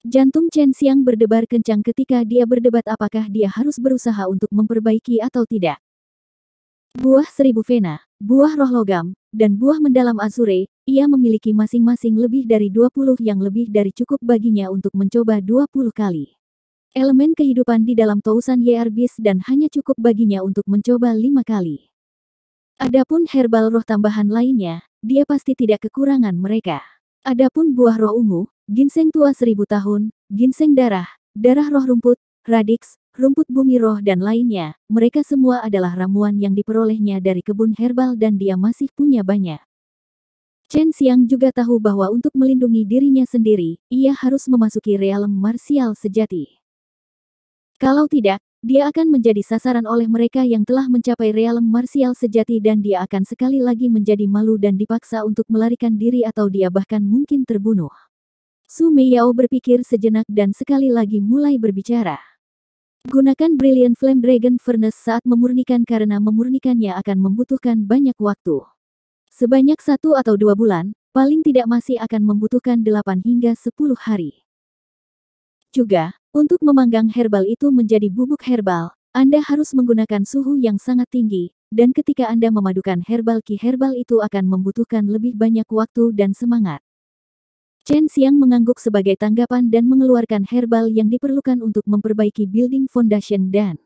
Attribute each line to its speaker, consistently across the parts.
Speaker 1: Jantung Chen Xiang berdebar kencang ketika dia berdebat apakah dia harus berusaha untuk memperbaiki atau tidak. Buah seribu vena, buah roh logam, dan buah mendalam azure, ia memiliki masing-masing lebih dari 20 yang lebih dari cukup baginya untuk mencoba 20 kali. Elemen kehidupan di dalam tousan Yerbis dan hanya cukup baginya untuk mencoba lima kali. Adapun herbal roh tambahan lainnya, dia pasti tidak kekurangan mereka. Adapun buah roh ungu, ginseng tua seribu tahun, ginseng darah, darah roh rumput, radix, rumput bumi roh dan lainnya, mereka semua adalah ramuan yang diperolehnya dari kebun herbal dan dia masih punya banyak. Chen Xiang juga tahu bahwa untuk melindungi dirinya sendiri, ia harus memasuki realem marsial sejati. Kalau tidak, dia akan menjadi sasaran oleh mereka yang telah mencapai realem marsial sejati dan dia akan sekali lagi menjadi malu dan dipaksa untuk melarikan diri atau dia bahkan mungkin terbunuh. Su Meiyao berpikir sejenak dan sekali lagi mulai berbicara. Gunakan Brilliant Flame Dragon Furnace saat memurnikan karena memurnikannya akan membutuhkan banyak waktu. Sebanyak satu atau dua bulan, paling tidak masih akan membutuhkan delapan hingga sepuluh hari. Juga, untuk memanggang herbal itu menjadi bubuk herbal, Anda harus menggunakan suhu yang sangat tinggi, dan ketika Anda memadukan herbal ki herbal itu akan membutuhkan lebih banyak waktu dan semangat. Chen Xiang mengangguk sebagai tanggapan dan mengeluarkan herbal yang diperlukan untuk memperbaiki building foundation dan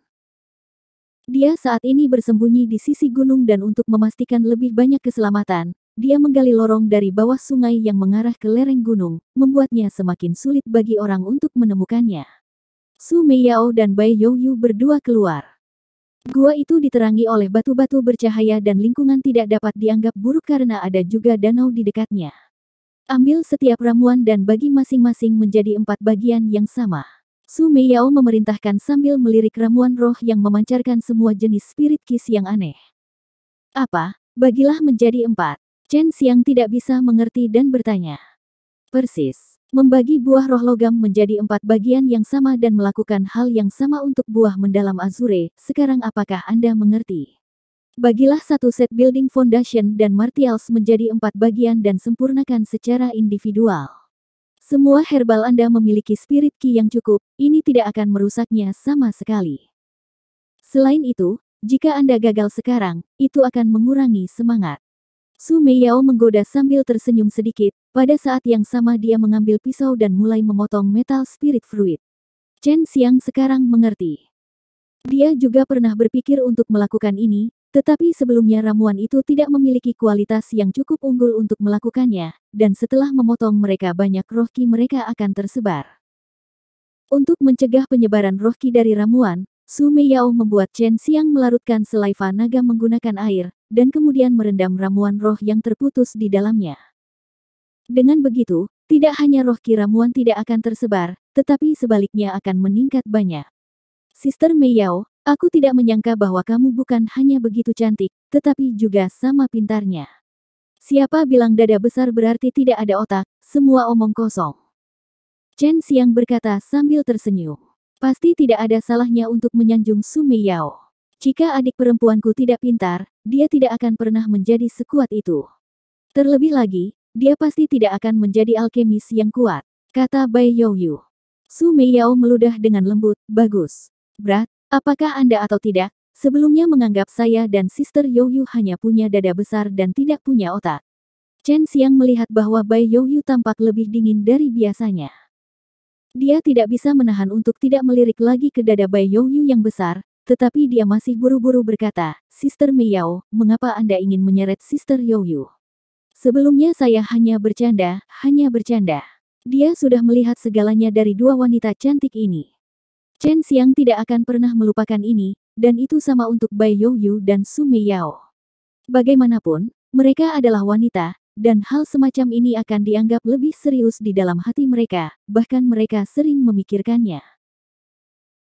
Speaker 1: dia saat ini bersembunyi di sisi gunung dan untuk memastikan lebih banyak keselamatan, dia menggali lorong dari bawah sungai yang mengarah ke lereng gunung, membuatnya semakin sulit bagi orang untuk menemukannya. Su Meiyao dan Bai Youyu berdua keluar. Gua itu diterangi oleh batu-batu bercahaya dan lingkungan tidak dapat dianggap buruk karena ada juga danau di dekatnya. Ambil setiap ramuan dan bagi masing-masing menjadi empat bagian yang sama. Su Meiyao memerintahkan sambil melirik ramuan roh yang memancarkan semua jenis spirit kiss yang aneh. Apa? Bagilah menjadi empat. Chen Xiang tidak bisa mengerti dan bertanya. Persis. Membagi buah roh logam menjadi empat bagian yang sama dan melakukan hal yang sama untuk buah mendalam azure, sekarang apakah Anda mengerti? Bagilah satu set building foundation dan martials menjadi empat bagian dan sempurnakan secara individual. Semua herbal Anda memiliki spirit ki yang cukup, ini tidak akan merusaknya sama sekali. Selain itu, jika Anda gagal sekarang, itu akan mengurangi semangat. Su Meiyao menggoda sambil tersenyum sedikit, pada saat yang sama dia mengambil pisau dan mulai memotong metal spirit fruit. Chen Xiang sekarang mengerti. Dia juga pernah berpikir untuk melakukan ini, tetapi sebelumnya ramuan itu tidak memiliki kualitas yang cukup unggul untuk melakukannya, dan setelah memotong mereka banyak rohki mereka akan tersebar. Untuk mencegah penyebaran rohki dari ramuan, Sumeyao Meiyao membuat Chen Xiang melarutkan selaiva naga menggunakan air, dan kemudian merendam ramuan roh yang terputus di dalamnya. Dengan begitu, tidak hanya roh ki ramuan tidak akan tersebar, tetapi sebaliknya akan meningkat banyak. Sister Mei Aku tidak menyangka bahwa kamu bukan hanya begitu cantik, tetapi juga sama pintarnya. Siapa bilang dada besar berarti tidak ada otak, semua omong kosong. Chen Xiang berkata sambil tersenyum. Pasti tidak ada salahnya untuk menyanjung Sumi Yao. Jika adik perempuanku tidak pintar, dia tidak akan pernah menjadi sekuat itu. Terlebih lagi, dia pasti tidak akan menjadi alkemis yang kuat, kata Bai Youyu. Sumi Yao meludah dengan lembut, bagus. Berat, Apakah Anda atau tidak, sebelumnya menganggap saya dan Sister Yoyu hanya punya dada besar dan tidak punya otak. Chen Xiang melihat bahwa Bai Yoyu tampak lebih dingin dari biasanya. Dia tidak bisa menahan untuk tidak melirik lagi ke dada Bai Yoyu yang besar, tetapi dia masih buru-buru berkata, Sister Miao, mengapa Anda ingin menyeret Sister Yoyu? Sebelumnya saya hanya bercanda, hanya bercanda. Dia sudah melihat segalanya dari dua wanita cantik ini. Chen Xiang tidak akan pernah melupakan ini, dan itu sama untuk Bai Youyu dan Su Yao. Bagaimanapun, mereka adalah wanita, dan hal semacam ini akan dianggap lebih serius di dalam hati mereka, bahkan mereka sering memikirkannya.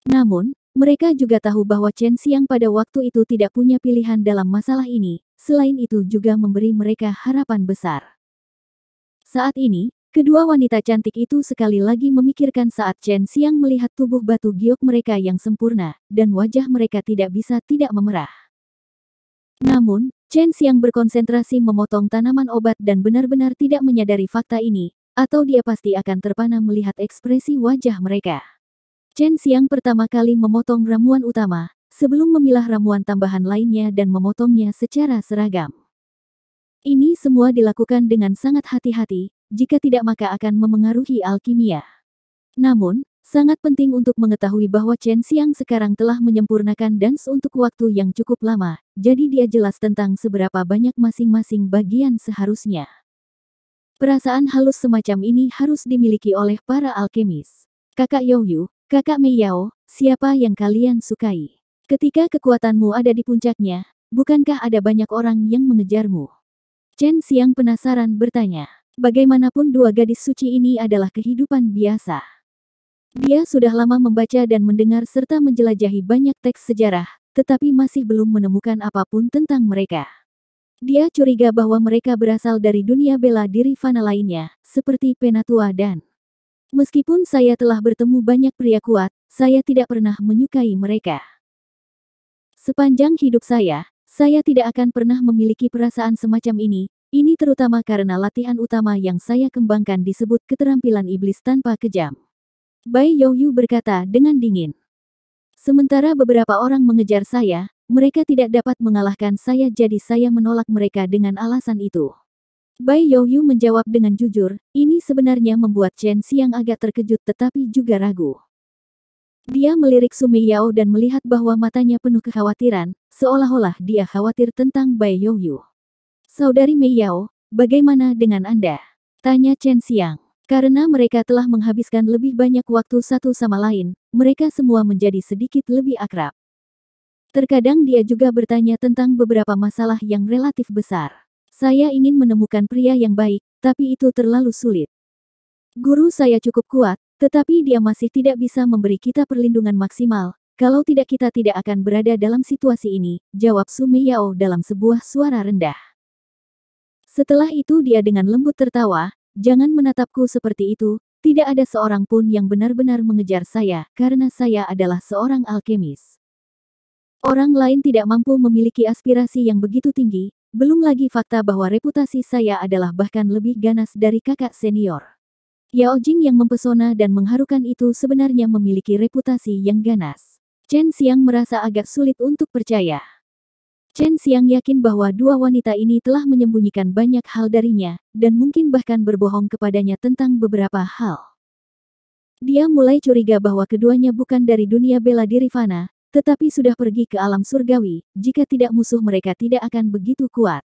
Speaker 1: Namun, mereka juga tahu bahwa Chen Xiang pada waktu itu tidak punya pilihan dalam masalah ini, selain itu juga memberi mereka harapan besar. Saat ini, Kedua wanita cantik itu sekali lagi memikirkan saat Chen Xiang melihat tubuh batu giok mereka yang sempurna, dan wajah mereka tidak bisa tidak memerah. Namun, Chen Xiang berkonsentrasi memotong tanaman obat dan benar-benar tidak menyadari fakta ini, atau dia pasti akan terpana melihat ekspresi wajah mereka. Chen Xiang pertama kali memotong ramuan utama, sebelum memilah ramuan tambahan lainnya dan memotongnya secara seragam. Ini semua dilakukan dengan sangat hati-hati, jika tidak maka akan memengaruhi alkimia. Namun, sangat penting untuk mengetahui bahwa Chen Xiang sekarang telah menyempurnakan dance untuk waktu yang cukup lama, jadi dia jelas tentang seberapa banyak masing-masing bagian seharusnya. Perasaan halus semacam ini harus dimiliki oleh para alkemis. Kakak Yu, kakak Mei Yao, siapa yang kalian sukai? Ketika kekuatanmu ada di puncaknya, bukankah ada banyak orang yang mengejarmu? Chen Xiang penasaran bertanya. Bagaimanapun dua gadis suci ini adalah kehidupan biasa. Dia sudah lama membaca dan mendengar serta menjelajahi banyak teks sejarah, tetapi masih belum menemukan apapun tentang mereka. Dia curiga bahwa mereka berasal dari dunia bela diri fana lainnya, seperti Penatua dan... Meskipun saya telah bertemu banyak pria kuat, saya tidak pernah menyukai mereka. Sepanjang hidup saya, saya tidak akan pernah memiliki perasaan semacam ini, ini terutama karena latihan utama yang saya kembangkan disebut keterampilan iblis tanpa kejam. Bai Youyu berkata dengan dingin. Sementara beberapa orang mengejar saya, mereka tidak dapat mengalahkan saya jadi saya menolak mereka dengan alasan itu. Bai Youyu menjawab dengan jujur, ini sebenarnya membuat Chen Xiang agak terkejut tetapi juga ragu. Dia melirik Sumi Yao dan melihat bahwa matanya penuh kekhawatiran, seolah-olah dia khawatir tentang Bai Youyu. Saudari Mei Yao, bagaimana dengan Anda? Tanya Chen Xiang. Karena mereka telah menghabiskan lebih banyak waktu satu sama lain, mereka semua menjadi sedikit lebih akrab. Terkadang dia juga bertanya tentang beberapa masalah yang relatif besar. Saya ingin menemukan pria yang baik, tapi itu terlalu sulit. Guru saya cukup kuat, tetapi dia masih tidak bisa memberi kita perlindungan maksimal. Kalau tidak kita tidak akan berada dalam situasi ini, jawab Sumeyao dalam sebuah suara rendah. Setelah itu dia dengan lembut tertawa, jangan menatapku seperti itu, tidak ada seorang pun yang benar-benar mengejar saya, karena saya adalah seorang alkemis. Orang lain tidak mampu memiliki aspirasi yang begitu tinggi, belum lagi fakta bahwa reputasi saya adalah bahkan lebih ganas dari kakak senior. Yao Jing yang mempesona dan mengharukan itu sebenarnya memiliki reputasi yang ganas. Chen Xiang merasa agak sulit untuk percaya. Chen Xiang yakin bahwa dua wanita ini telah menyembunyikan banyak hal darinya, dan mungkin bahkan berbohong kepadanya tentang beberapa hal. Dia mulai curiga bahwa keduanya bukan dari dunia bela diri fana, tetapi sudah pergi ke alam surgawi, jika tidak musuh mereka tidak akan begitu kuat.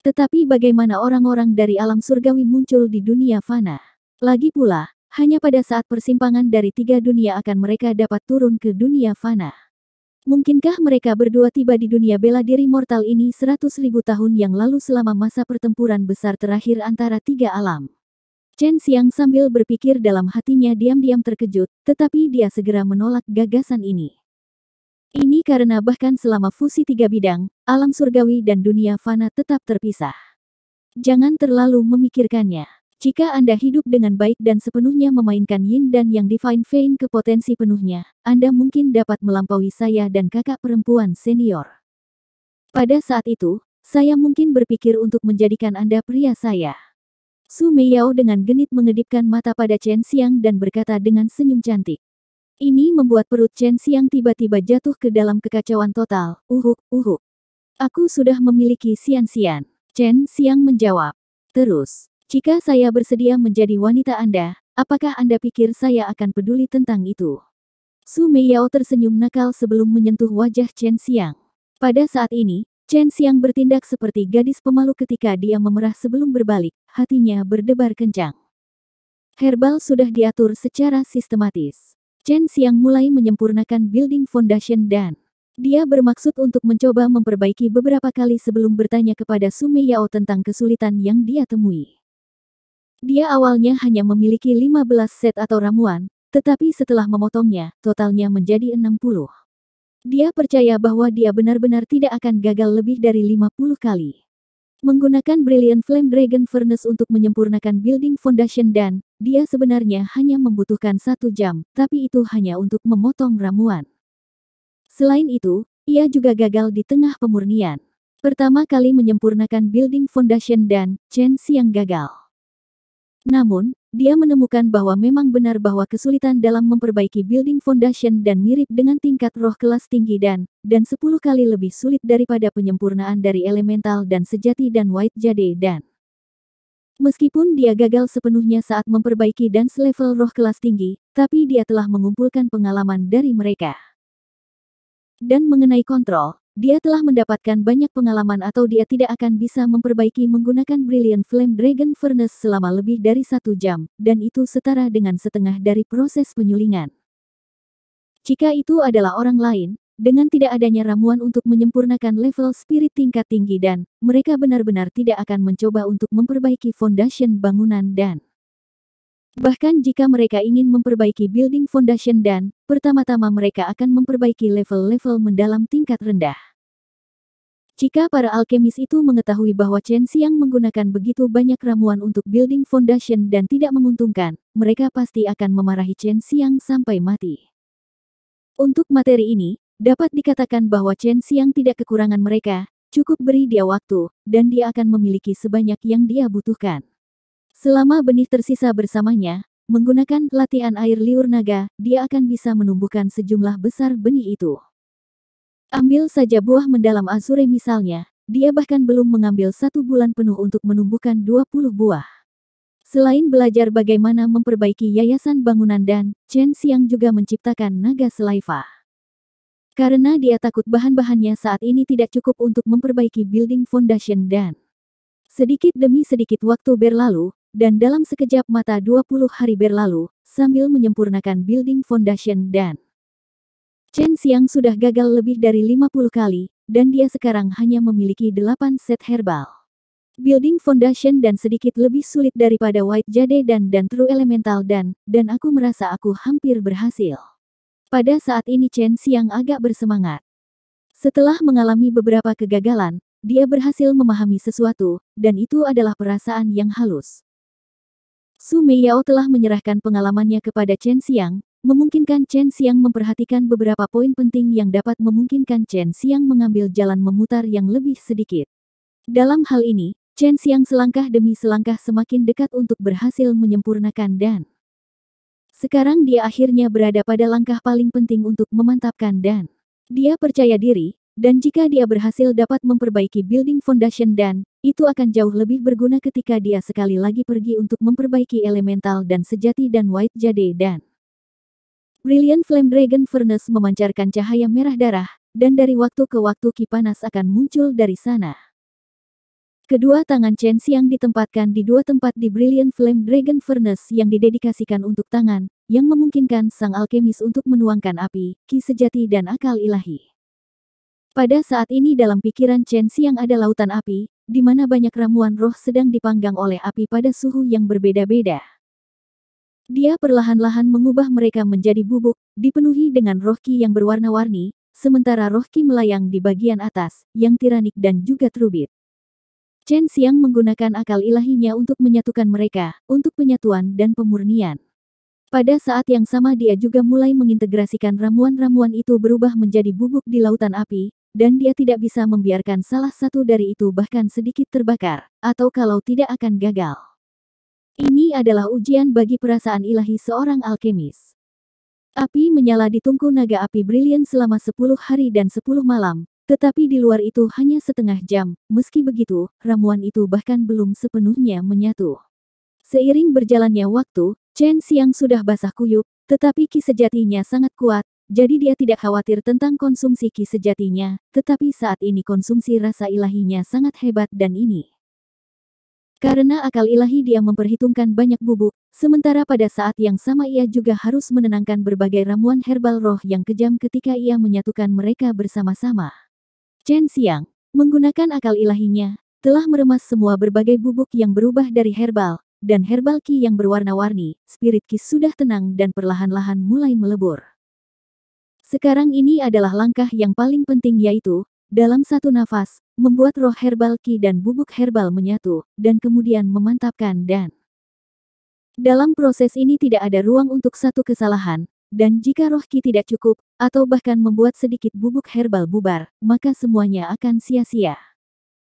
Speaker 1: Tetapi bagaimana orang-orang dari alam surgawi muncul di dunia fana? Lagi pula, hanya pada saat persimpangan dari tiga dunia akan mereka dapat turun ke dunia fana. Mungkinkah mereka berdua tiba di dunia bela diri mortal ini seratus ribu tahun yang lalu selama masa pertempuran besar terakhir antara tiga alam? Chen Xiang sambil berpikir dalam hatinya diam-diam terkejut, tetapi dia segera menolak gagasan ini. Ini karena bahkan selama fusi tiga bidang, alam surgawi dan dunia fana tetap terpisah. Jangan terlalu memikirkannya. Jika Anda hidup dengan baik dan sepenuhnya memainkan yin dan yang divine vein ke potensi penuhnya, Anda mungkin dapat melampaui saya dan kakak perempuan senior. Pada saat itu, saya mungkin berpikir untuk menjadikan Anda pria saya. Su Meiyao dengan genit mengedipkan mata pada Chen Xiang dan berkata dengan senyum cantik. Ini membuat perut Chen Xiang tiba-tiba jatuh ke dalam kekacauan total, uhuk, uhuk. Aku sudah memiliki Xian Xian. Chen Xiang menjawab. Terus, jika saya bersedia menjadi wanita Anda, apakah Anda pikir saya akan peduli tentang itu? Su Meiyao tersenyum nakal sebelum menyentuh wajah Chen Xiang. Pada saat ini, Chen Xiang bertindak seperti gadis pemalu ketika dia memerah sebelum berbalik, hatinya berdebar kencang. Herbal sudah diatur secara sistematis. Chen Xiang mulai menyempurnakan building foundation dan dia bermaksud untuk mencoba memperbaiki beberapa kali sebelum bertanya kepada Su Meiyao tentang kesulitan yang dia temui. Dia awalnya hanya memiliki 15 set atau ramuan, tetapi setelah memotongnya, totalnya menjadi 60. Dia percaya bahwa dia benar-benar tidak akan gagal lebih dari 50 kali. Menggunakan Brilliant Flame Dragon Furnace untuk menyempurnakan building foundation dan, dia sebenarnya hanya membutuhkan satu jam, tapi itu hanya untuk memotong ramuan. Selain itu, ia juga gagal di tengah pemurnian. Pertama kali menyempurnakan building foundation dan, Chen Xiang gagal. Namun, dia menemukan bahwa memang benar bahwa kesulitan dalam memperbaiki building foundation dan mirip dengan tingkat roh kelas tinggi dan, dan 10 kali lebih sulit daripada penyempurnaan dari elemental dan sejati dan white jade dan. Meskipun dia gagal sepenuhnya saat memperbaiki dan selevel roh kelas tinggi, tapi dia telah mengumpulkan pengalaman dari mereka. Dan mengenai kontrol, dia telah mendapatkan banyak pengalaman atau dia tidak akan bisa memperbaiki menggunakan Brilliant Flame Dragon Furnace selama lebih dari satu jam, dan itu setara dengan setengah dari proses penyulingan. Jika itu adalah orang lain, dengan tidak adanya ramuan untuk menyempurnakan level spirit tingkat tinggi dan mereka benar-benar tidak akan mencoba untuk memperbaiki foundation bangunan dan bahkan jika mereka ingin memperbaiki building foundation dan Pertama-tama mereka akan memperbaiki level-level mendalam tingkat rendah. Jika para alkemis itu mengetahui bahwa Chen Xiang menggunakan begitu banyak ramuan untuk building foundation dan tidak menguntungkan, mereka pasti akan memarahi Chen Xiang sampai mati. Untuk materi ini, dapat dikatakan bahwa Chen Xiang tidak kekurangan mereka, cukup beri dia waktu, dan dia akan memiliki sebanyak yang dia butuhkan. Selama benih tersisa bersamanya, Menggunakan latihan air liur naga, dia akan bisa menumbuhkan sejumlah besar benih itu. Ambil saja buah mendalam azure misalnya, dia bahkan belum mengambil satu bulan penuh untuk menumbuhkan 20 buah. Selain belajar bagaimana memperbaiki yayasan bangunan dan, Chen Xiang juga menciptakan naga selaiva. Karena dia takut bahan-bahannya saat ini tidak cukup untuk memperbaiki building foundation dan sedikit demi sedikit waktu berlalu, dan dalam sekejap mata 20 hari berlalu, sambil menyempurnakan building foundation dan Chen Xiang sudah gagal lebih dari 50 kali, dan dia sekarang hanya memiliki 8 set herbal. Building foundation dan sedikit lebih sulit daripada White Jade dan dan True Elemental dan, dan aku merasa aku hampir berhasil. Pada saat ini Chen Xiang agak bersemangat. Setelah mengalami beberapa kegagalan, dia berhasil memahami sesuatu, dan itu adalah perasaan yang halus. Su Meiyao telah menyerahkan pengalamannya kepada Chen Xiang, memungkinkan Chen Xiang memperhatikan beberapa poin penting yang dapat memungkinkan Chen Xiang mengambil jalan memutar yang lebih sedikit. Dalam hal ini, Chen Xiang selangkah demi selangkah semakin dekat untuk berhasil menyempurnakan dan sekarang dia akhirnya berada pada langkah paling penting untuk memantapkan dan dia percaya diri, dan jika dia berhasil dapat memperbaiki building foundation dan itu akan jauh lebih berguna ketika dia sekali lagi pergi untuk memperbaiki elemental dan sejati dan white jade dan Brilliant Flame Dragon Furnace memancarkan cahaya merah darah, dan dari waktu ke waktu kipanas akan muncul dari sana. Kedua tangan Chen Xiang ditempatkan di dua tempat di Brilliant Flame Dragon Furnace yang didedikasikan untuk tangan, yang memungkinkan sang alkemis untuk menuangkan api, ki sejati dan akal ilahi. Pada saat ini dalam pikiran Chen Xiang ada lautan api, di mana banyak ramuan roh sedang dipanggang oleh api pada suhu yang berbeda-beda. Dia perlahan-lahan mengubah mereka menjadi bubuk, dipenuhi dengan roh ki yang berwarna-warni, sementara roh ki melayang di bagian atas, yang tiranik dan juga trubit. Chen Xiang menggunakan akal ilahinya untuk menyatukan mereka, untuk penyatuan dan pemurnian. Pada saat yang sama dia juga mulai mengintegrasikan ramuan-ramuan itu berubah menjadi bubuk di lautan api, dan dia tidak bisa membiarkan salah satu dari itu bahkan sedikit terbakar, atau kalau tidak akan gagal. Ini adalah ujian bagi perasaan ilahi seorang alkemis. Api menyala di tungku naga api brilian selama 10 hari dan 10 malam, tetapi di luar itu hanya setengah jam, meski begitu, ramuan itu bahkan belum sepenuhnya menyatu. Seiring berjalannya waktu, Chen Xiang sudah basah kuyup, tetapi ki sejatinya sangat kuat, jadi dia tidak khawatir tentang konsumsi ki sejatinya, tetapi saat ini konsumsi rasa ilahinya sangat hebat dan ini. Karena akal ilahi dia memperhitungkan banyak bubuk, sementara pada saat yang sama ia juga harus menenangkan berbagai ramuan herbal roh yang kejam ketika ia menyatukan mereka bersama-sama. Chen Xiang, menggunakan akal ilahinya, telah meremas semua berbagai bubuk yang berubah dari herbal, dan herbal ki yang berwarna-warni, spirit ki sudah tenang dan perlahan-lahan mulai melebur. Sekarang ini adalah langkah yang paling penting yaitu, dalam satu nafas, membuat roh herbal ki dan bubuk herbal menyatu, dan kemudian memantapkan dan. Dalam proses ini tidak ada ruang untuk satu kesalahan, dan jika roh ki tidak cukup, atau bahkan membuat sedikit bubuk herbal bubar, maka semuanya akan sia-sia.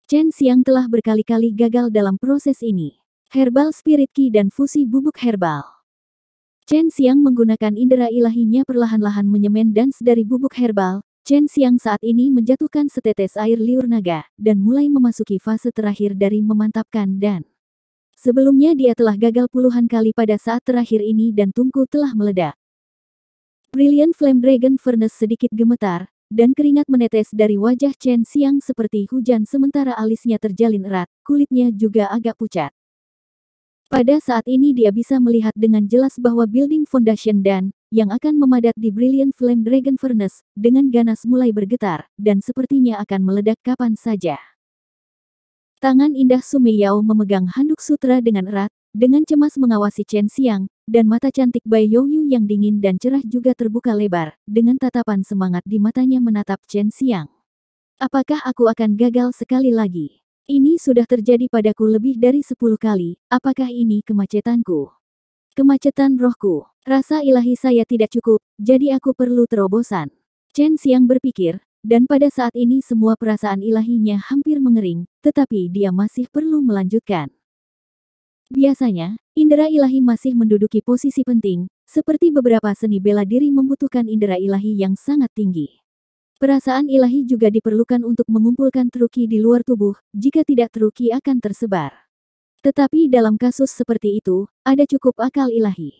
Speaker 1: Chen Xiang telah berkali-kali gagal dalam proses ini. Herbal Spirit Ki dan fusi bubuk herbal. Chen Xiang menggunakan indera ilahinya perlahan-lahan menyemen dan sedari bubuk herbal. Chen Xiang saat ini menjatuhkan setetes air liur naga, dan mulai memasuki fase terakhir dari memantapkan dan. Sebelumnya dia telah gagal puluhan kali pada saat terakhir ini dan tungku telah meledak. Brilliant Flame Dragon Furnace sedikit gemetar, dan keringat menetes dari wajah Chen Xiang seperti hujan sementara alisnya terjalin erat, kulitnya juga agak pucat. Pada saat ini dia bisa melihat dengan jelas bahwa building foundation dan yang akan memadat di Brilliant Flame Dragon Furnace dengan ganas mulai bergetar dan sepertinya akan meledak kapan saja. Tangan indah Sumeyao memegang handuk sutra dengan erat, dengan cemas mengawasi Chen Xiang, dan mata cantik Bai Youyu yang dingin dan cerah juga terbuka lebar, dengan tatapan semangat di matanya menatap Chen Xiang. Apakah aku akan gagal sekali lagi? Ini sudah terjadi padaku lebih dari sepuluh kali, apakah ini kemacetanku? Kemacetan rohku. Rasa ilahi saya tidak cukup, jadi aku perlu terobosan. Chen Xiang berpikir, dan pada saat ini semua perasaan ilahinya hampir mengering, tetapi dia masih perlu melanjutkan. Biasanya, indera ilahi masih menduduki posisi penting, seperti beberapa seni bela diri membutuhkan indera ilahi yang sangat tinggi. Perasaan ilahi juga diperlukan untuk mengumpulkan truki di luar tubuh, jika tidak truki akan tersebar. Tetapi dalam kasus seperti itu, ada cukup akal ilahi.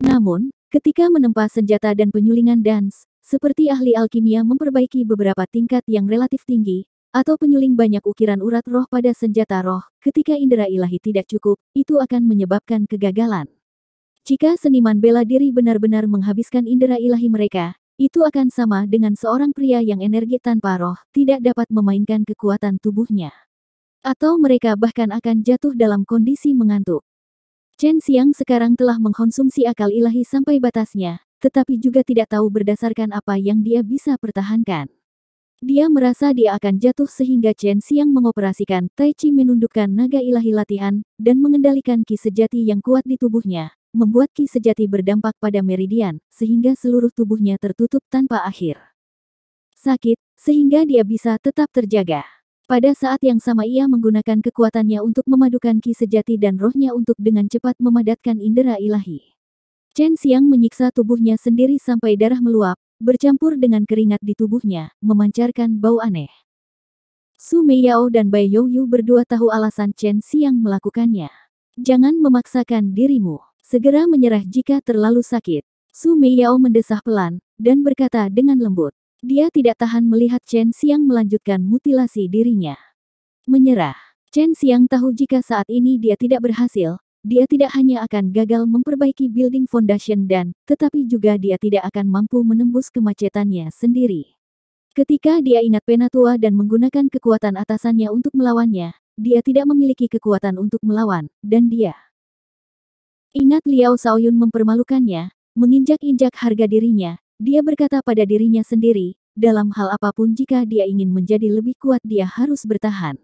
Speaker 1: Namun, ketika menempa senjata dan penyulingan dance, seperti ahli alkimia memperbaiki beberapa tingkat yang relatif tinggi, atau penyuling banyak ukiran urat roh pada senjata roh, ketika indera ilahi tidak cukup, itu akan menyebabkan kegagalan. Jika seniman bela diri benar-benar menghabiskan indera ilahi mereka, itu akan sama dengan seorang pria yang energi tanpa roh, tidak dapat memainkan kekuatan tubuhnya. Atau mereka bahkan akan jatuh dalam kondisi mengantuk. Chen Xiang sekarang telah mengkonsumsi akal ilahi sampai batasnya, tetapi juga tidak tahu berdasarkan apa yang dia bisa pertahankan. Dia merasa dia akan jatuh sehingga Chen Xiang mengoperasikan Tai Chi menundukkan naga ilahi latihan dan mengendalikan ki sejati yang kuat di tubuhnya, membuat ki sejati berdampak pada meridian, sehingga seluruh tubuhnya tertutup tanpa akhir. Sakit, sehingga dia bisa tetap terjaga. Pada saat yang sama ia menggunakan kekuatannya untuk memadukan ki sejati dan rohnya untuk dengan cepat memadatkan indera ilahi. Chen Xiang menyiksa tubuhnya sendiri sampai darah meluap, bercampur dengan keringat di tubuhnya, memancarkan bau aneh. Su Meiyao dan Bai Youyu berdua tahu alasan Chen Xiang melakukannya. Jangan memaksakan dirimu. Segera menyerah jika terlalu sakit. Su Meiyao mendesah pelan, dan berkata dengan lembut. Dia tidak tahan melihat Chen Xiang melanjutkan mutilasi dirinya. Menyerah. Chen Xiang tahu jika saat ini dia tidak berhasil, dia tidak hanya akan gagal memperbaiki building foundation dan, tetapi juga dia tidak akan mampu menembus kemacetannya sendiri. Ketika dia ingat Penatua dan menggunakan kekuatan atasannya untuk melawannya, dia tidak memiliki kekuatan untuk melawan, dan dia Ingat Liao Saoyun mempermalukannya, menginjak-injak harga dirinya, dia berkata pada dirinya sendiri, dalam hal apapun jika dia ingin menjadi lebih kuat dia harus bertahan.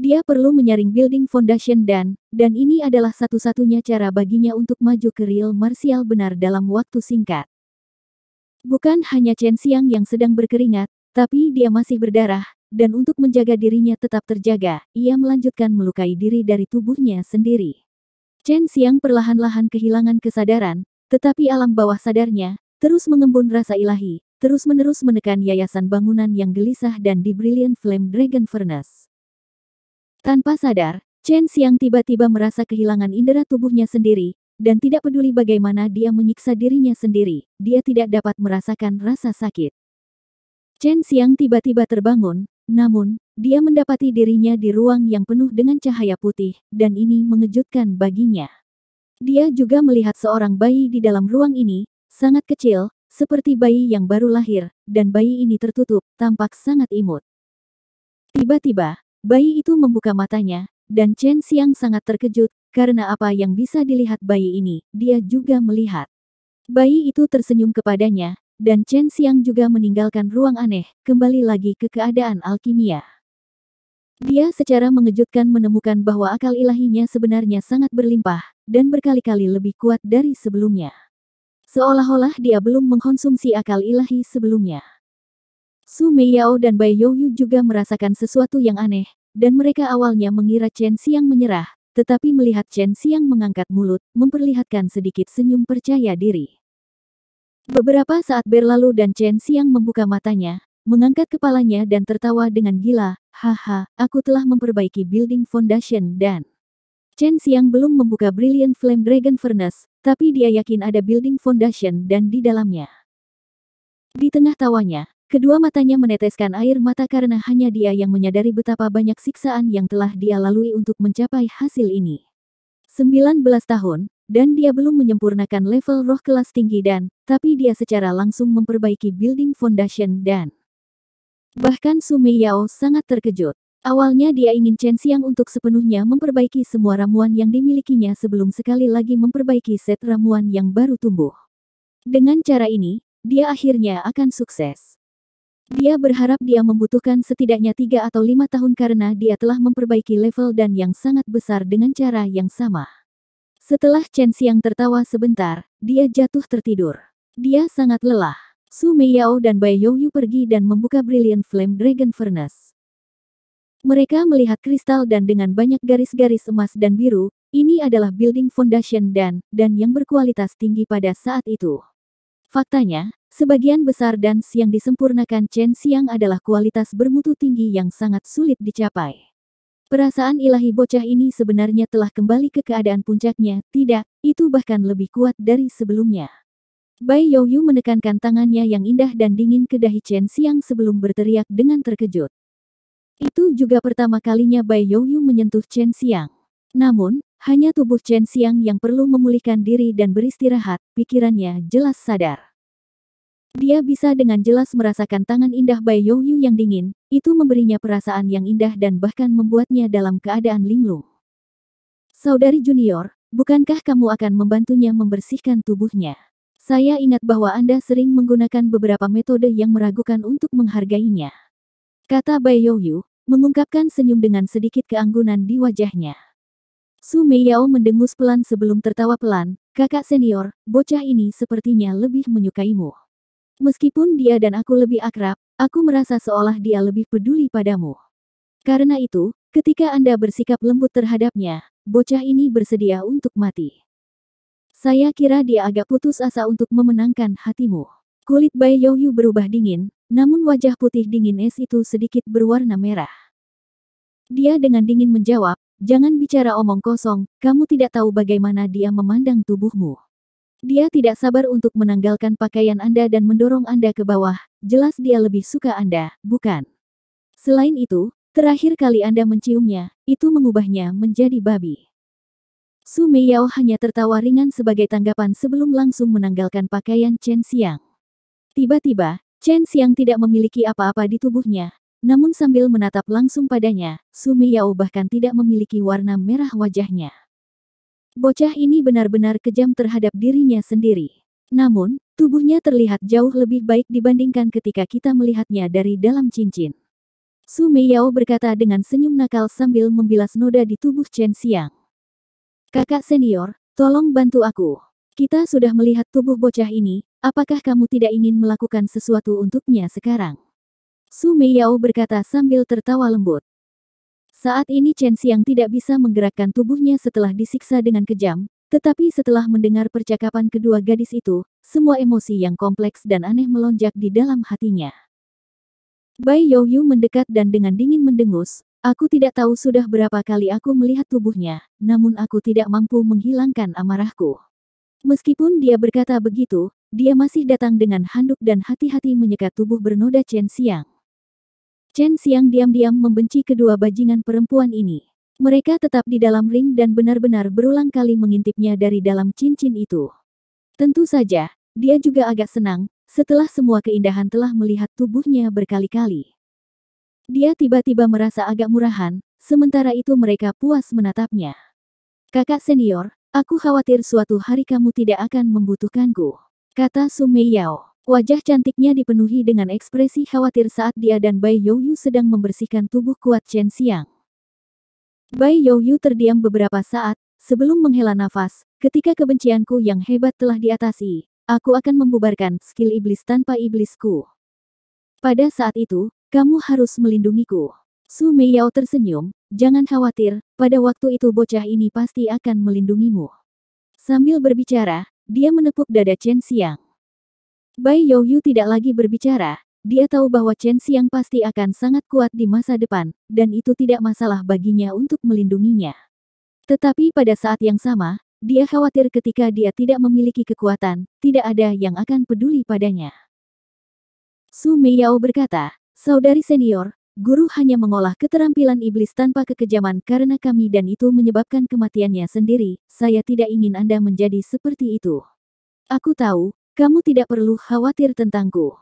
Speaker 1: Dia perlu menyaring building foundation dan, dan ini adalah satu-satunya cara baginya untuk maju ke real martial benar dalam waktu singkat. Bukan hanya Chen Xiang yang sedang berkeringat, tapi dia masih berdarah, dan untuk menjaga dirinya tetap terjaga, ia melanjutkan melukai diri dari tubuhnya sendiri. Chen Xiang perlahan-lahan kehilangan kesadaran, tetapi alam bawah sadarnya, terus mengembun rasa ilahi, terus-menerus menekan yayasan bangunan yang gelisah dan di Brilliant Flame Dragon Furnace. Tanpa sadar, Chen Xiang tiba-tiba merasa kehilangan indera tubuhnya sendiri, dan tidak peduli bagaimana dia menyiksa dirinya sendiri, dia tidak dapat merasakan rasa sakit. Chen Xiang tiba-tiba terbangun, namun, dia mendapati dirinya di ruang yang penuh dengan cahaya putih, dan ini mengejutkan baginya. Dia juga melihat seorang bayi di dalam ruang ini, sangat kecil, seperti bayi yang baru lahir, dan bayi ini tertutup, tampak sangat imut. Tiba-tiba, bayi itu membuka matanya, dan Chen Xiang sangat terkejut, karena apa yang bisa dilihat bayi ini, dia juga melihat. Bayi itu tersenyum kepadanya, dan Chen Xiang juga meninggalkan ruang aneh, kembali lagi ke keadaan alkimia. Dia secara mengejutkan menemukan bahwa akal ilahinya sebenarnya sangat berlimpah, dan berkali-kali lebih kuat dari sebelumnya. Seolah-olah dia belum mengkonsumsi akal ilahi sebelumnya. Su Meiyao dan Bai Youyu juga merasakan sesuatu yang aneh, dan mereka awalnya mengira Chen Xiang menyerah, tetapi melihat Chen Xiang mengangkat mulut, memperlihatkan sedikit senyum percaya diri. Beberapa saat berlalu dan Chen Xiang membuka matanya, mengangkat kepalanya dan tertawa dengan gila, haha, aku telah memperbaiki building foundation dan... Chen Xiang belum membuka Brilliant Flame Dragon Furnace, tapi dia yakin ada building foundation dan di dalamnya. Di tengah tawanya, kedua matanya meneteskan air mata karena hanya dia yang menyadari betapa banyak siksaan yang telah dia lalui untuk mencapai hasil ini. 19 tahun, dan dia belum menyempurnakan level roh kelas tinggi dan, tapi dia secara langsung memperbaiki building foundation dan Bahkan Sumeyao Yao sangat terkejut. Awalnya dia ingin Chen Xiang untuk sepenuhnya memperbaiki semua ramuan yang dimilikinya sebelum sekali lagi memperbaiki set ramuan yang baru tumbuh. Dengan cara ini, dia akhirnya akan sukses. Dia berharap dia membutuhkan setidaknya tiga atau lima tahun karena dia telah memperbaiki level dan yang sangat besar dengan cara yang sama. Setelah Chen Xiang tertawa sebentar, dia jatuh tertidur. Dia sangat lelah. Su Meiyao dan Bai Youyu pergi dan membuka Brilliant Flame Dragon Furnace. Mereka melihat kristal dan dengan banyak garis-garis emas dan biru, ini adalah building foundation dan, dan yang berkualitas tinggi pada saat itu. Faktanya, sebagian besar dans yang disempurnakan Chen Xiang adalah kualitas bermutu tinggi yang sangat sulit dicapai. Perasaan ilahi bocah ini sebenarnya telah kembali ke keadaan puncaknya, tidak, itu bahkan lebih kuat dari sebelumnya. Bai Youyu menekankan tangannya yang indah dan dingin ke dahi Chen Xiang sebelum berteriak dengan terkejut. Itu juga pertama kalinya Bai Youyu menyentuh Chen Xiang. Namun, hanya tubuh Chen Xiang yang perlu memulihkan diri dan beristirahat, pikirannya jelas sadar. Dia bisa dengan jelas merasakan tangan indah Bai Youyu yang dingin, itu memberinya perasaan yang indah dan bahkan membuatnya dalam keadaan linglung. Saudari junior, bukankah kamu akan membantunya membersihkan tubuhnya? Saya ingat bahwa Anda sering menggunakan beberapa metode yang meragukan untuk menghargainya. Kata Bai Youyu, mengungkapkan senyum dengan sedikit keanggunan di wajahnya. Su Meiyao mendengus pelan sebelum tertawa pelan, kakak senior, bocah ini sepertinya lebih menyukaimu. Meskipun dia dan aku lebih akrab, aku merasa seolah dia lebih peduli padamu. Karena itu, ketika Anda bersikap lembut terhadapnya, bocah ini bersedia untuk mati. Saya kira dia agak putus asa untuk memenangkan hatimu. Kulit Bai Youyu berubah dingin, namun wajah putih dingin es itu sedikit berwarna merah. Dia dengan dingin menjawab, jangan bicara omong kosong, kamu tidak tahu bagaimana dia memandang tubuhmu. Dia tidak sabar untuk menanggalkan pakaian Anda dan mendorong Anda ke bawah, jelas dia lebih suka Anda, bukan? Selain itu, terakhir kali Anda menciumnya, itu mengubahnya menjadi babi. Su Meiyao hanya tertawa ringan sebagai tanggapan sebelum langsung menanggalkan pakaian Chen Xiang. Tiba-tiba, Chen Xiang tidak memiliki apa-apa di tubuhnya. Namun sambil menatap langsung padanya, Su Meiyao bahkan tidak memiliki warna merah wajahnya. Bocah ini benar-benar kejam terhadap dirinya sendiri. Namun, tubuhnya terlihat jauh lebih baik dibandingkan ketika kita melihatnya dari dalam cincin. Su Meiyao berkata dengan senyum nakal sambil membilas noda di tubuh Chen Xiang. Kakak senior, tolong bantu aku. Kita sudah melihat tubuh bocah ini, apakah kamu tidak ingin melakukan sesuatu untuknya sekarang? Su Meiyao berkata sambil tertawa lembut. Saat ini Chen Xiang tidak bisa menggerakkan tubuhnya setelah disiksa dengan kejam, tetapi setelah mendengar percakapan kedua gadis itu, semua emosi yang kompleks dan aneh melonjak di dalam hatinya. Bai Youyu mendekat dan dengan dingin mendengus, Aku tidak tahu sudah berapa kali aku melihat tubuhnya, namun aku tidak mampu menghilangkan amarahku. Meskipun dia berkata begitu, dia masih datang dengan handuk dan hati-hati menyekat tubuh bernoda Chen Xiang. Chen Xiang diam-diam membenci kedua bajingan perempuan ini. Mereka tetap di dalam ring dan benar-benar berulang kali mengintipnya dari dalam cincin itu. Tentu saja, dia juga agak senang, setelah semua keindahan telah melihat tubuhnya berkali-kali. Dia tiba-tiba merasa agak murahan, sementara itu mereka puas menatapnya. Kakak senior, aku khawatir suatu hari kamu tidak akan membutuhkanku, kata Sumeyao. Wajah cantiknya dipenuhi dengan ekspresi khawatir saat dia dan Bai Youyu sedang membersihkan tubuh kuat Chen Xiang. Bai Youyu terdiam beberapa saat, sebelum menghela nafas, ketika kebencianku yang hebat telah diatasi, aku akan membubarkan skill iblis tanpa iblisku. Pada saat itu, kamu harus melindungiku. Su Meiyao tersenyum, jangan khawatir, pada waktu itu bocah ini pasti akan melindungimu. Sambil berbicara, dia menepuk dada Chen Xiang. Bai Youyu tidak lagi berbicara, dia tahu bahwa Chen Xiang pasti akan sangat kuat di masa depan, dan itu tidak masalah baginya untuk melindunginya. Tetapi pada saat yang sama, dia khawatir ketika dia tidak memiliki kekuatan, tidak ada yang akan peduli padanya. Su Meiyao berkata, Saudari senior, guru hanya mengolah keterampilan iblis tanpa kekejaman karena kami dan itu menyebabkan kematiannya sendiri. Saya tidak ingin Anda menjadi seperti itu. Aku tahu, kamu tidak perlu khawatir tentangku.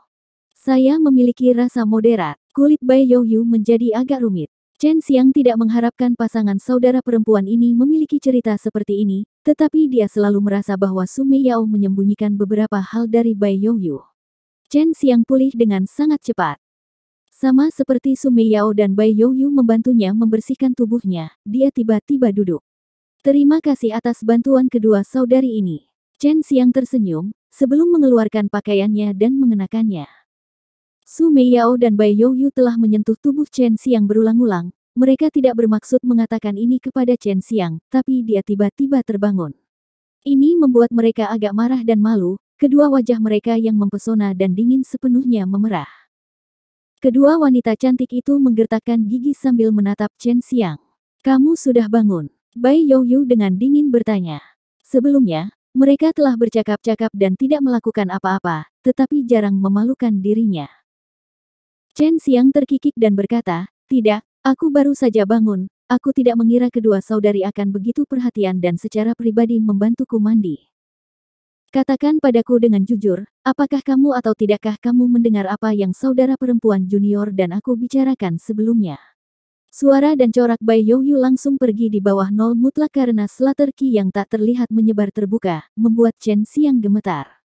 Speaker 1: Saya memiliki rasa moderat. Kulit Bai Youyu menjadi agak rumit. Chen Xiang tidak mengharapkan pasangan saudara perempuan ini memiliki cerita seperti ini, tetapi dia selalu merasa bahwa Sume Yao menyembunyikan beberapa hal dari Bai Youyu. Chen Xiang pulih dengan sangat cepat. Sama seperti Sumeyao dan Bai Youyu membantunya membersihkan tubuhnya, dia tiba-tiba duduk. Terima kasih atas bantuan kedua saudari ini. Chen Xiang tersenyum, sebelum mengeluarkan pakaiannya dan mengenakannya. Sumeyao dan Bai Youyu telah menyentuh tubuh Chen Xiang berulang-ulang, mereka tidak bermaksud mengatakan ini kepada Chen Xiang, tapi dia tiba-tiba terbangun. Ini membuat mereka agak marah dan malu, kedua wajah mereka yang mempesona dan dingin sepenuhnya memerah. Kedua wanita cantik itu menggertakkan gigi sambil menatap Chen Xiang. Kamu sudah bangun. Bai Youyu dengan dingin bertanya. Sebelumnya, mereka telah bercakap-cakap dan tidak melakukan apa-apa, tetapi jarang memalukan dirinya. Chen Xiang terkikik dan berkata, Tidak, aku baru saja bangun, aku tidak mengira kedua saudari akan begitu perhatian dan secara pribadi membantuku mandi. Katakan padaku dengan jujur, apakah kamu atau tidakkah kamu mendengar apa yang saudara perempuan junior dan aku bicarakan sebelumnya? Suara dan corak Bai Yongyu langsung pergi di bawah nol mutlak karena Slater Ki yang tak terlihat menyebar terbuka, membuat Chen Xiang gemetar.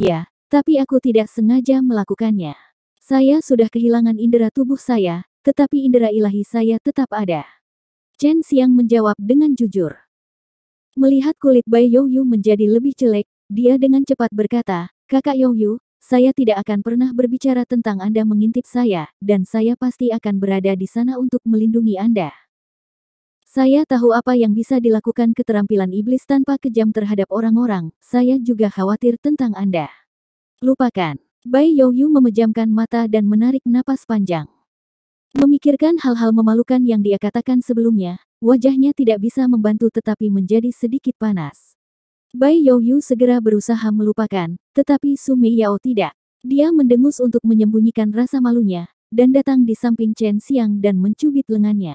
Speaker 1: Ya, tapi aku tidak sengaja melakukannya. Saya sudah kehilangan indera tubuh saya, tetapi indera ilahi saya tetap ada. Chen Xiang menjawab dengan jujur. Melihat kulit Bai Yongyu menjadi lebih jelek, dia dengan cepat berkata, Kakak Yongyu, saya tidak akan pernah berbicara tentang Anda mengintip saya, dan saya pasti akan berada di sana untuk melindungi Anda. Saya tahu apa yang bisa dilakukan keterampilan iblis tanpa kejam terhadap orang-orang, saya juga khawatir tentang Anda. Lupakan. Bai Youyu memejamkan mata dan menarik napas panjang. Memikirkan hal-hal memalukan yang dia katakan sebelumnya, wajahnya tidak bisa membantu tetapi menjadi sedikit panas. Bai Youyu segera berusaha melupakan, tetapi Sumi Yao tidak. Dia mendengus untuk menyembunyikan rasa malunya, dan datang di samping Chen Xiang dan mencubit lengannya.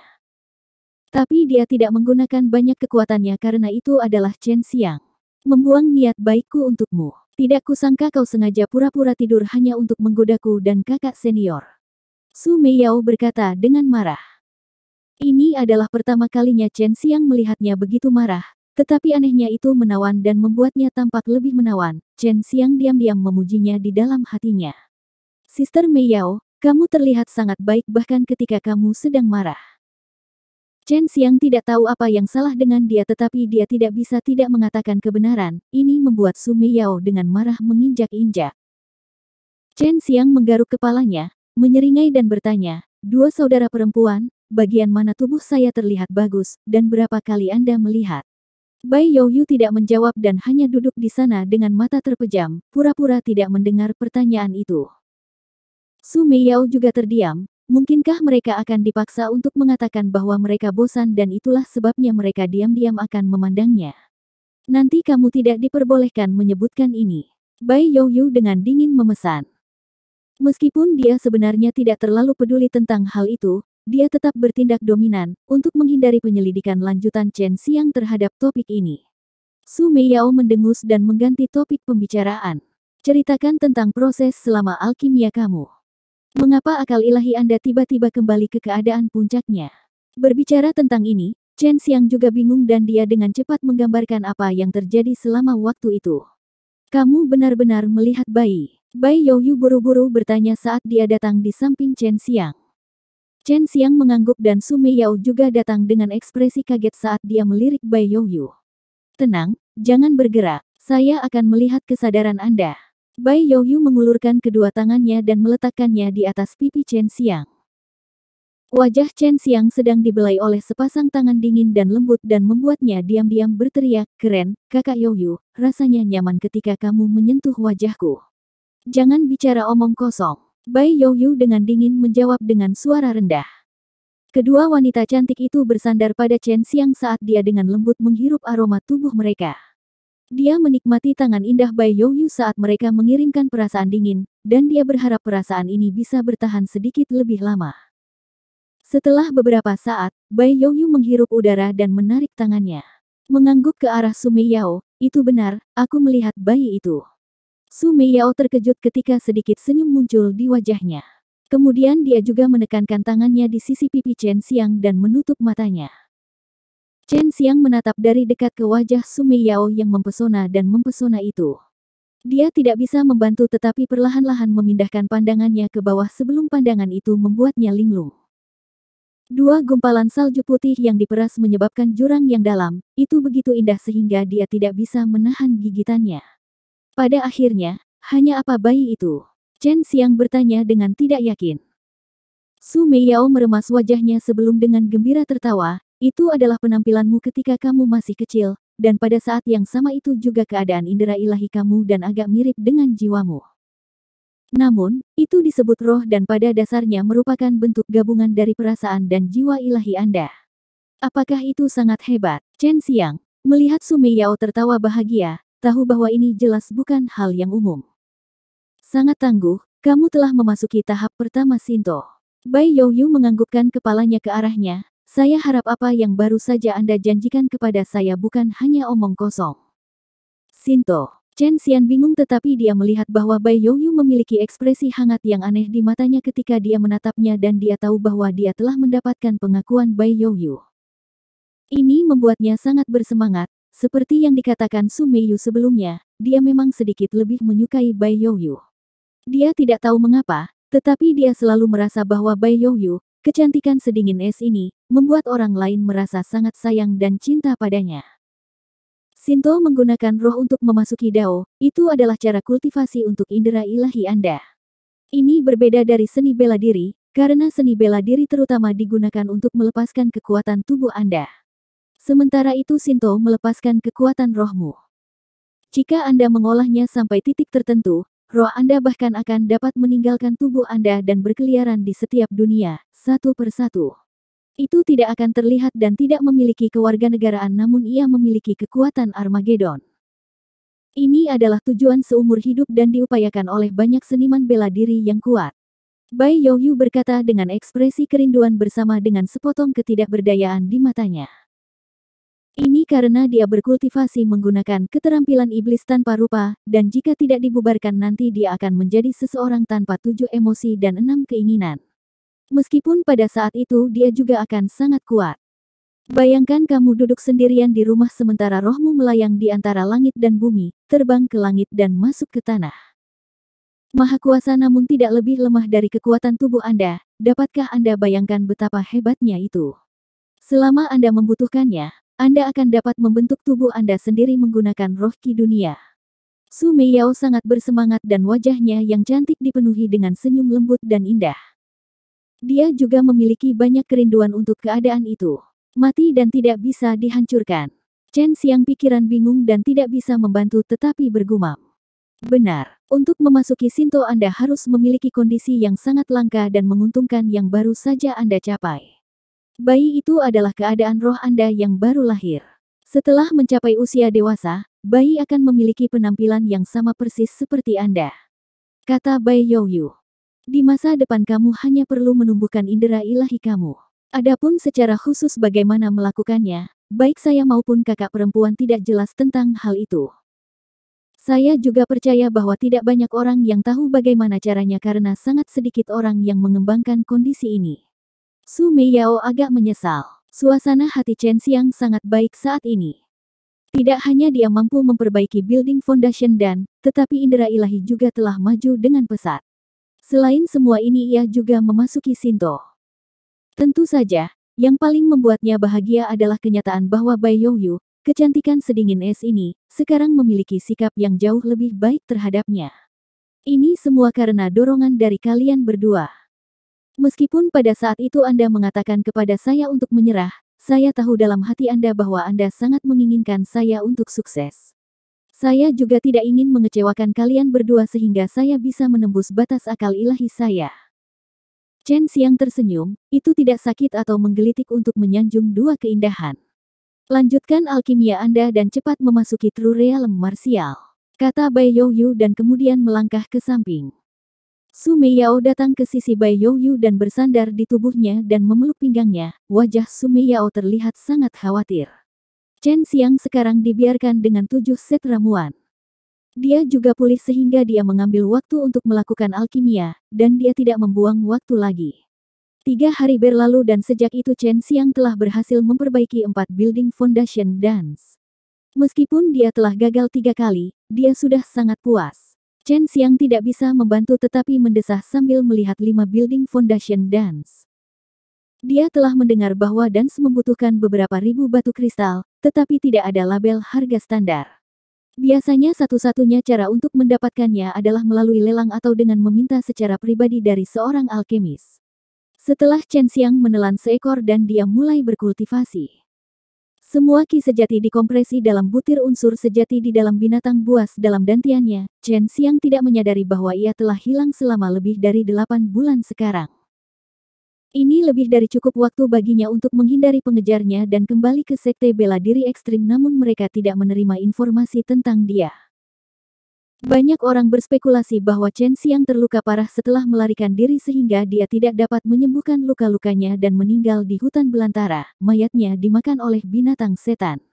Speaker 1: Tapi dia tidak menggunakan banyak kekuatannya karena itu adalah Chen Xiang. Membuang niat baikku untukmu. Tidak kusangka kau sengaja pura-pura tidur hanya untuk menggodaku dan kakak senior. Su Mei Yao berkata dengan marah. Ini adalah pertama kalinya Chen Xiang melihatnya begitu marah, tetapi anehnya itu menawan dan membuatnya tampak lebih menawan, Chen Xiang diam-diam memujinya di dalam hatinya. Sister Mei Yao, kamu terlihat sangat baik bahkan ketika kamu sedang marah. Chen Xiang tidak tahu apa yang salah dengan dia tetapi dia tidak bisa tidak mengatakan kebenaran, ini membuat Su Mei Yao dengan marah menginjak-injak. Chen Xiang menggaruk kepalanya, menyeringai dan bertanya, dua saudara perempuan, bagian mana tubuh saya terlihat bagus, dan berapa kali Anda melihat? Bai Youyu tidak menjawab dan hanya duduk di sana dengan mata terpejam, pura-pura tidak mendengar pertanyaan itu. Su Meiyao juga terdiam, mungkinkah mereka akan dipaksa untuk mengatakan bahwa mereka bosan dan itulah sebabnya mereka diam-diam akan memandangnya. Nanti kamu tidak diperbolehkan menyebutkan ini. Bai Youyu dengan dingin memesan. Meskipun dia sebenarnya tidak terlalu peduli tentang hal itu, dia tetap bertindak dominan untuk menghindari penyelidikan lanjutan Chen Xiang terhadap topik ini. Su Meiyao mendengus dan mengganti topik pembicaraan. Ceritakan tentang proses selama alkimia kamu. Mengapa akal ilahi Anda tiba-tiba kembali ke keadaan puncaknya? Berbicara tentang ini, Chen Xiang juga bingung dan dia dengan cepat menggambarkan apa yang terjadi selama waktu itu. Kamu benar-benar melihat bayi. Bai Youyu buru-buru bertanya saat dia datang di samping Chen Xiang. Chen Xiang mengangguk dan Su Meiyao juga datang dengan ekspresi kaget saat dia melirik Bai Youyu. Tenang, jangan bergerak, saya akan melihat kesadaran Anda. Bai Youyu mengulurkan kedua tangannya dan meletakkannya di atas pipi Chen Xiang. Wajah Chen Xiang sedang dibelai oleh sepasang tangan dingin dan lembut dan membuatnya diam-diam berteriak, keren, kakak Youyu, rasanya nyaman ketika kamu menyentuh wajahku. Jangan bicara omong kosong. Bai Youyu dengan dingin menjawab dengan suara rendah. Kedua wanita cantik itu bersandar pada Chen Xiang saat dia dengan lembut menghirup aroma tubuh mereka. Dia menikmati tangan indah Bai Youyu saat mereka mengirimkan perasaan dingin, dan dia berharap perasaan ini bisa bertahan sedikit lebih lama. Setelah beberapa saat, Bai Youyu menghirup udara dan menarik tangannya. Mengangguk ke arah Sumi Yao, itu benar, aku melihat bayi itu. Su Yao terkejut ketika sedikit senyum muncul di wajahnya. Kemudian dia juga menekankan tangannya di sisi pipi Chen Xiang dan menutup matanya. Chen Xiang menatap dari dekat ke wajah Su Yao yang mempesona dan mempesona itu. Dia tidak bisa membantu tetapi perlahan-lahan memindahkan pandangannya ke bawah sebelum pandangan itu membuatnya linglung. Dua gumpalan salju putih yang diperas menyebabkan jurang yang dalam, itu begitu indah sehingga dia tidak bisa menahan gigitannya. Pada akhirnya, hanya apa bayi itu? Chen Xiang bertanya dengan tidak yakin. Su Yao meremas wajahnya sebelum dengan gembira tertawa, itu adalah penampilanmu ketika kamu masih kecil, dan pada saat yang sama itu juga keadaan indera ilahi kamu dan agak mirip dengan jiwamu. Namun, itu disebut roh dan pada dasarnya merupakan bentuk gabungan dari perasaan dan jiwa ilahi Anda. Apakah itu sangat hebat? Chen Xiang, melihat Su Yao tertawa bahagia, tahu bahwa ini jelas bukan hal yang umum. Sangat tangguh, kamu telah memasuki tahap pertama Sinto. Bai Youyu menganggukkan kepalanya ke arahnya, saya harap apa yang baru saja Anda janjikan kepada saya bukan hanya omong kosong. Sinto Chen Xian bingung tetapi dia melihat bahwa Bai Youyu memiliki ekspresi hangat yang aneh di matanya ketika dia menatapnya dan dia tahu bahwa dia telah mendapatkan pengakuan Bai Youyu. Ini membuatnya sangat bersemangat, seperti yang dikatakan Sumeyu sebelumnya, dia memang sedikit lebih menyukai Bai Youyu. Dia tidak tahu mengapa, tetapi dia selalu merasa bahwa Bai Youyu, kecantikan sedingin es ini, membuat orang lain merasa sangat sayang dan cinta padanya. Sinto menggunakan roh untuk memasuki Dao, itu adalah cara kultivasi untuk indera ilahi Anda. Ini berbeda dari seni bela diri, karena seni bela diri terutama digunakan untuk melepaskan kekuatan tubuh Anda. Sementara itu Sinto melepaskan kekuatan rohmu. Jika Anda mengolahnya sampai titik tertentu, roh Anda bahkan akan dapat meninggalkan tubuh Anda dan berkeliaran di setiap dunia, satu persatu. Itu tidak akan terlihat dan tidak memiliki kewarganegaraan namun ia memiliki kekuatan Armageddon. Ini adalah tujuan seumur hidup dan diupayakan oleh banyak seniman bela diri yang kuat. Bai Yoyu berkata dengan ekspresi kerinduan bersama dengan sepotong ketidakberdayaan di matanya. Ini karena dia berkultivasi menggunakan keterampilan iblis tanpa rupa, dan jika tidak dibubarkan nanti dia akan menjadi seseorang tanpa tujuh emosi dan enam keinginan. Meskipun pada saat itu dia juga akan sangat kuat. Bayangkan kamu duduk sendirian di rumah sementara rohmu melayang di antara langit dan bumi, terbang ke langit dan masuk ke tanah. Maha kuasa namun tidak lebih lemah dari kekuatan tubuh Anda, dapatkah Anda bayangkan betapa hebatnya itu? Selama Anda membutuhkannya, anda akan dapat membentuk tubuh Anda sendiri menggunakan roh ki dunia. Su Meiyao sangat bersemangat dan wajahnya yang cantik dipenuhi dengan senyum lembut dan indah. Dia juga memiliki banyak kerinduan untuk keadaan itu. Mati dan tidak bisa dihancurkan. Chen Xiang pikiran bingung dan tidak bisa membantu tetapi bergumam. Benar, untuk memasuki Sinto Anda harus memiliki kondisi yang sangat langka dan menguntungkan yang baru saja Anda capai. Bayi itu adalah keadaan roh Anda yang baru lahir. Setelah mencapai usia dewasa, bayi akan memiliki penampilan yang sama persis seperti Anda. Kata Bai Youyu. Di masa depan kamu hanya perlu menumbuhkan indera ilahi kamu. Adapun secara khusus bagaimana melakukannya, baik saya maupun kakak perempuan tidak jelas tentang hal itu. Saya juga percaya bahwa tidak banyak orang yang tahu bagaimana caranya karena sangat sedikit orang yang mengembangkan kondisi ini. Su Meiyao agak menyesal. Suasana hati Chen Xiang sangat baik saat ini. Tidak hanya dia mampu memperbaiki building foundation dan, tetapi indera ilahi juga telah maju dengan pesat. Selain semua ini ia juga memasuki Sinto. Tentu saja, yang paling membuatnya bahagia adalah kenyataan bahwa Bai Youyu, kecantikan sedingin es ini, sekarang memiliki sikap yang jauh lebih baik terhadapnya. Ini semua karena dorongan dari kalian berdua. Meskipun pada saat itu Anda mengatakan kepada saya untuk menyerah, saya tahu dalam hati Anda bahwa Anda sangat menginginkan saya untuk sukses. Saya juga tidak ingin mengecewakan kalian berdua sehingga saya bisa menembus batas akal ilahi saya. Chen Xiang tersenyum, itu tidak sakit atau menggelitik untuk menyanjung dua keindahan. Lanjutkan alkimia Anda dan cepat memasuki true realm Martial, kata Bai Youyu dan kemudian melangkah ke samping. Sumeyao datang ke sisi Bai Youyu dan bersandar di tubuhnya dan memeluk pinggangnya. Wajah Sumeyao terlihat sangat khawatir. Chen Xiang sekarang dibiarkan dengan tujuh set ramuan. Dia juga pulih sehingga dia mengambil waktu untuk melakukan alkimia, dan dia tidak membuang waktu lagi. Tiga hari berlalu dan sejak itu Chen Xiang telah berhasil memperbaiki empat building foundation dance. Meskipun dia telah gagal tiga kali, dia sudah sangat puas. Chen Xiang tidak bisa membantu tetapi mendesah sambil melihat lima building foundation dance. Dia telah mendengar bahwa dance membutuhkan beberapa ribu batu kristal, tetapi tidak ada label harga standar. Biasanya satu-satunya cara untuk mendapatkannya adalah melalui lelang atau dengan meminta secara pribadi dari seorang alkemis. Setelah Chen Xiang menelan seekor dan dia mulai berkultivasi. Semua ki sejati dikompresi dalam butir unsur sejati di dalam binatang buas dalam dantiannya, Chen Xiang tidak menyadari bahwa ia telah hilang selama lebih dari delapan bulan sekarang. Ini lebih dari cukup waktu baginya untuk menghindari pengejarnya dan kembali ke sekte bela diri ekstrim namun mereka tidak menerima informasi tentang dia. Banyak orang berspekulasi bahwa Chen Xiang terluka parah setelah melarikan diri sehingga dia tidak dapat menyembuhkan luka-lukanya dan meninggal di hutan belantara. Mayatnya dimakan oleh binatang setan.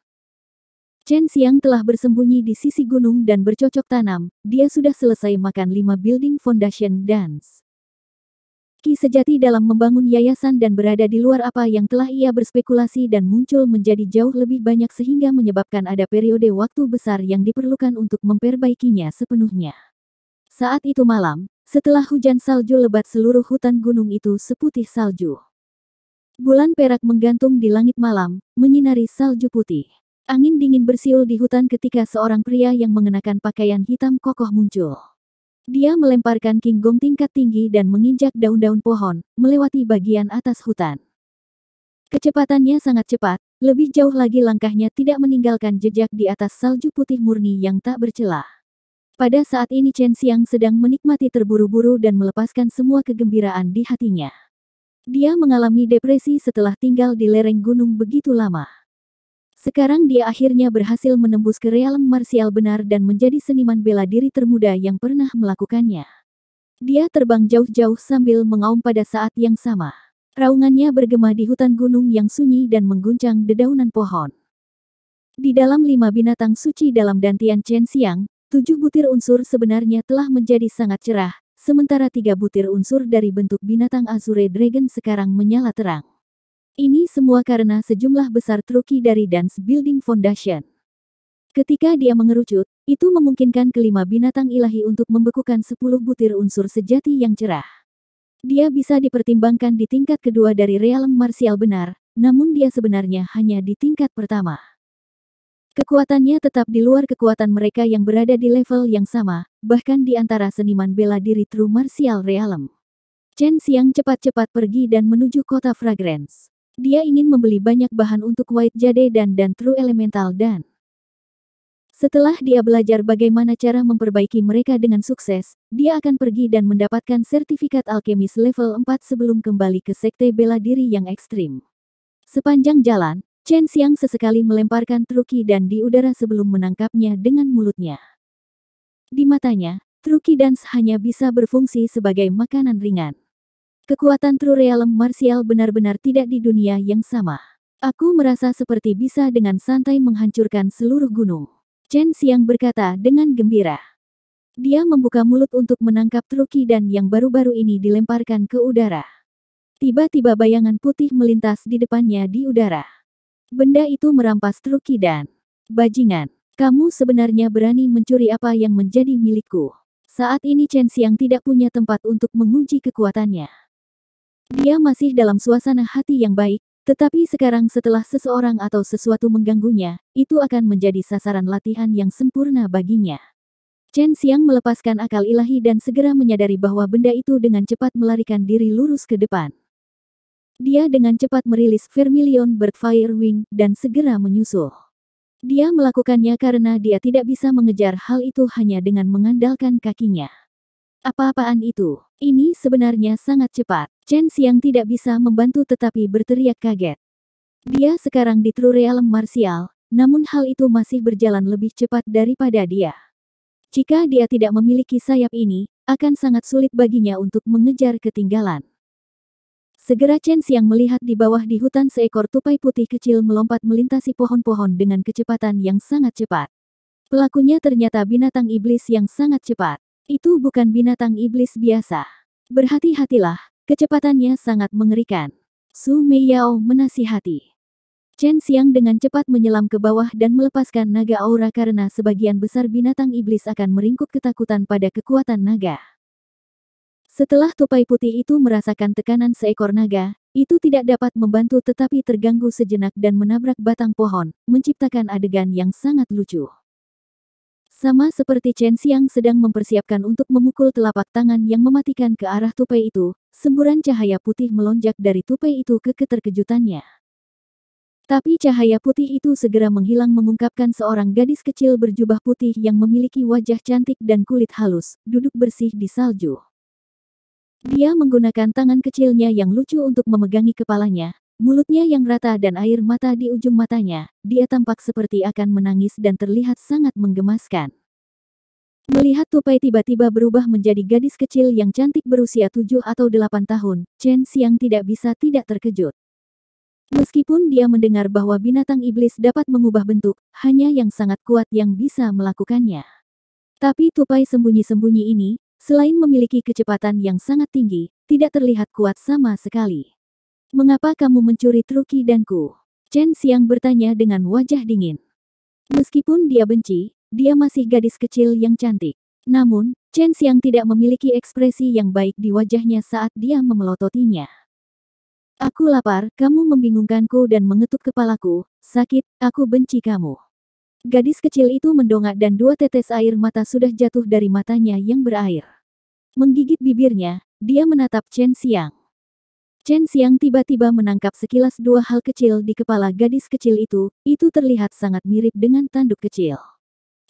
Speaker 1: Chen Xiang telah bersembunyi di sisi gunung dan bercocok tanam. Dia sudah selesai makan lima building foundation dance. Ki sejati dalam membangun yayasan dan berada di luar apa yang telah ia berspekulasi dan muncul menjadi jauh lebih banyak sehingga menyebabkan ada periode waktu besar yang diperlukan untuk memperbaikinya sepenuhnya. Saat itu malam, setelah hujan salju lebat seluruh hutan gunung itu seputih salju. Bulan perak menggantung di langit malam, menyinari salju putih. Angin dingin bersiul di hutan ketika seorang pria yang mengenakan pakaian hitam kokoh muncul. Dia melemparkan kinggong tingkat tinggi dan menginjak daun-daun pohon, melewati bagian atas hutan. Kecepatannya sangat cepat, lebih jauh lagi langkahnya tidak meninggalkan jejak di atas salju putih murni yang tak bercelah. Pada saat ini Chen Xiang sedang menikmati terburu-buru dan melepaskan semua kegembiraan di hatinya. Dia mengalami depresi setelah tinggal di lereng gunung begitu lama. Sekarang dia akhirnya berhasil menembus ke realm martial benar dan menjadi seniman bela diri termuda yang pernah melakukannya. Dia terbang jauh-jauh sambil mengaum pada saat yang sama. Raungannya bergema di hutan gunung yang sunyi dan mengguncang dedaunan pohon. Di dalam lima binatang suci dalam dantian Chen Xiang, tujuh butir unsur sebenarnya telah menjadi sangat cerah, sementara tiga butir unsur dari bentuk binatang Azure Dragon sekarang menyala terang. Ini semua karena sejumlah besar truki dari Dance Building Foundation. Ketika dia mengerucut, itu memungkinkan kelima binatang ilahi untuk membekukan 10 butir unsur sejati yang cerah. Dia bisa dipertimbangkan di tingkat kedua dari realem Martial benar, namun dia sebenarnya hanya di tingkat pertama. Kekuatannya tetap di luar kekuatan mereka yang berada di level yang sama, bahkan di antara seniman bela diri true martial realem. Chen Xiang cepat-cepat pergi dan menuju kota Fragrance. Dia ingin membeli banyak bahan untuk White Jade dan dan True Elemental dan setelah dia belajar bagaimana cara memperbaiki mereka dengan sukses, dia akan pergi dan mendapatkan sertifikat alkemis level 4 sebelum kembali ke sekte bela diri yang ekstrim. Sepanjang jalan, Chen Xiang sesekali melemparkan Truki dan di udara sebelum menangkapnya dengan mulutnya. Di matanya, Truki Dance hanya bisa berfungsi sebagai makanan ringan. Kekuatan True Realm Martial benar-benar tidak di dunia yang sama. Aku merasa seperti bisa dengan santai menghancurkan seluruh gunung. Chen Xiang berkata dengan gembira. Dia membuka mulut untuk menangkap Truki dan yang baru-baru ini dilemparkan ke udara. Tiba-tiba bayangan putih melintas di depannya di udara. Benda itu merampas Truki dan bajingan. Kamu sebenarnya berani mencuri apa yang menjadi milikku. Saat ini Chen Xiang tidak punya tempat untuk menguji kekuatannya. Dia masih dalam suasana hati yang baik, tetapi sekarang setelah seseorang atau sesuatu mengganggunya, itu akan menjadi sasaran latihan yang sempurna baginya. Chen Xiang melepaskan akal ilahi dan segera menyadari bahwa benda itu dengan cepat melarikan diri lurus ke depan. Dia dengan cepat merilis Vermilion Birdfire Firewing dan segera menyusul. Dia melakukannya karena dia tidak bisa mengejar hal itu hanya dengan mengandalkan kakinya. Apa-apaan itu? Ini sebenarnya sangat cepat. Chen Xiang tidak bisa membantu tetapi berteriak kaget. Dia sekarang di True Realm Martial, namun hal itu masih berjalan lebih cepat daripada dia. Jika dia tidak memiliki sayap ini, akan sangat sulit baginya untuk mengejar ketinggalan. Segera Chen Xiang melihat di bawah di hutan seekor tupai putih kecil melompat melintasi pohon-pohon dengan kecepatan yang sangat cepat. Pelakunya ternyata binatang iblis yang sangat cepat. Itu bukan binatang iblis biasa. Berhati-hatilah, kecepatannya sangat mengerikan. Su Meiyao menasihati. Chen Xiang dengan cepat menyelam ke bawah dan melepaskan naga aura karena sebagian besar binatang iblis akan meringkuk ketakutan pada kekuatan naga. Setelah tupai putih itu merasakan tekanan seekor naga, itu tidak dapat membantu tetapi terganggu sejenak dan menabrak batang pohon, menciptakan adegan yang sangat lucu. Sama seperti Chen Xiang sedang mempersiapkan untuk memukul telapak tangan yang mematikan ke arah tupai itu, semburan cahaya putih melonjak dari tupai itu ke keterkejutannya. Tapi cahaya putih itu segera menghilang mengungkapkan seorang gadis kecil berjubah putih yang memiliki wajah cantik dan kulit halus, duduk bersih di salju. Dia menggunakan tangan kecilnya yang lucu untuk memegangi kepalanya, Mulutnya yang rata dan air mata di ujung matanya, dia tampak seperti akan menangis dan terlihat sangat menggemaskan. Melihat Tupai tiba-tiba berubah menjadi gadis kecil yang cantik berusia tujuh atau delapan tahun, Chen Xiang tidak bisa tidak terkejut. Meskipun dia mendengar bahwa binatang iblis dapat mengubah bentuk, hanya yang sangat kuat yang bisa melakukannya. Tapi Tupai sembunyi-sembunyi ini, selain memiliki kecepatan yang sangat tinggi, tidak terlihat kuat sama sekali. Mengapa kamu mencuri dan ku? Chen Xiang bertanya dengan wajah dingin. Meskipun dia benci, dia masih gadis kecil yang cantik. Namun, Chen Xiang tidak memiliki ekspresi yang baik di wajahnya saat dia memelototinya. Aku lapar, kamu membingungkanku dan mengetuk kepalaku, sakit, aku benci kamu. Gadis kecil itu mendongak dan dua tetes air mata sudah jatuh dari matanya yang berair. Menggigit bibirnya, dia menatap Chen Xiang. Chen Xiang tiba-tiba menangkap sekilas dua hal kecil di kepala gadis kecil itu, itu terlihat sangat mirip dengan tanduk kecil.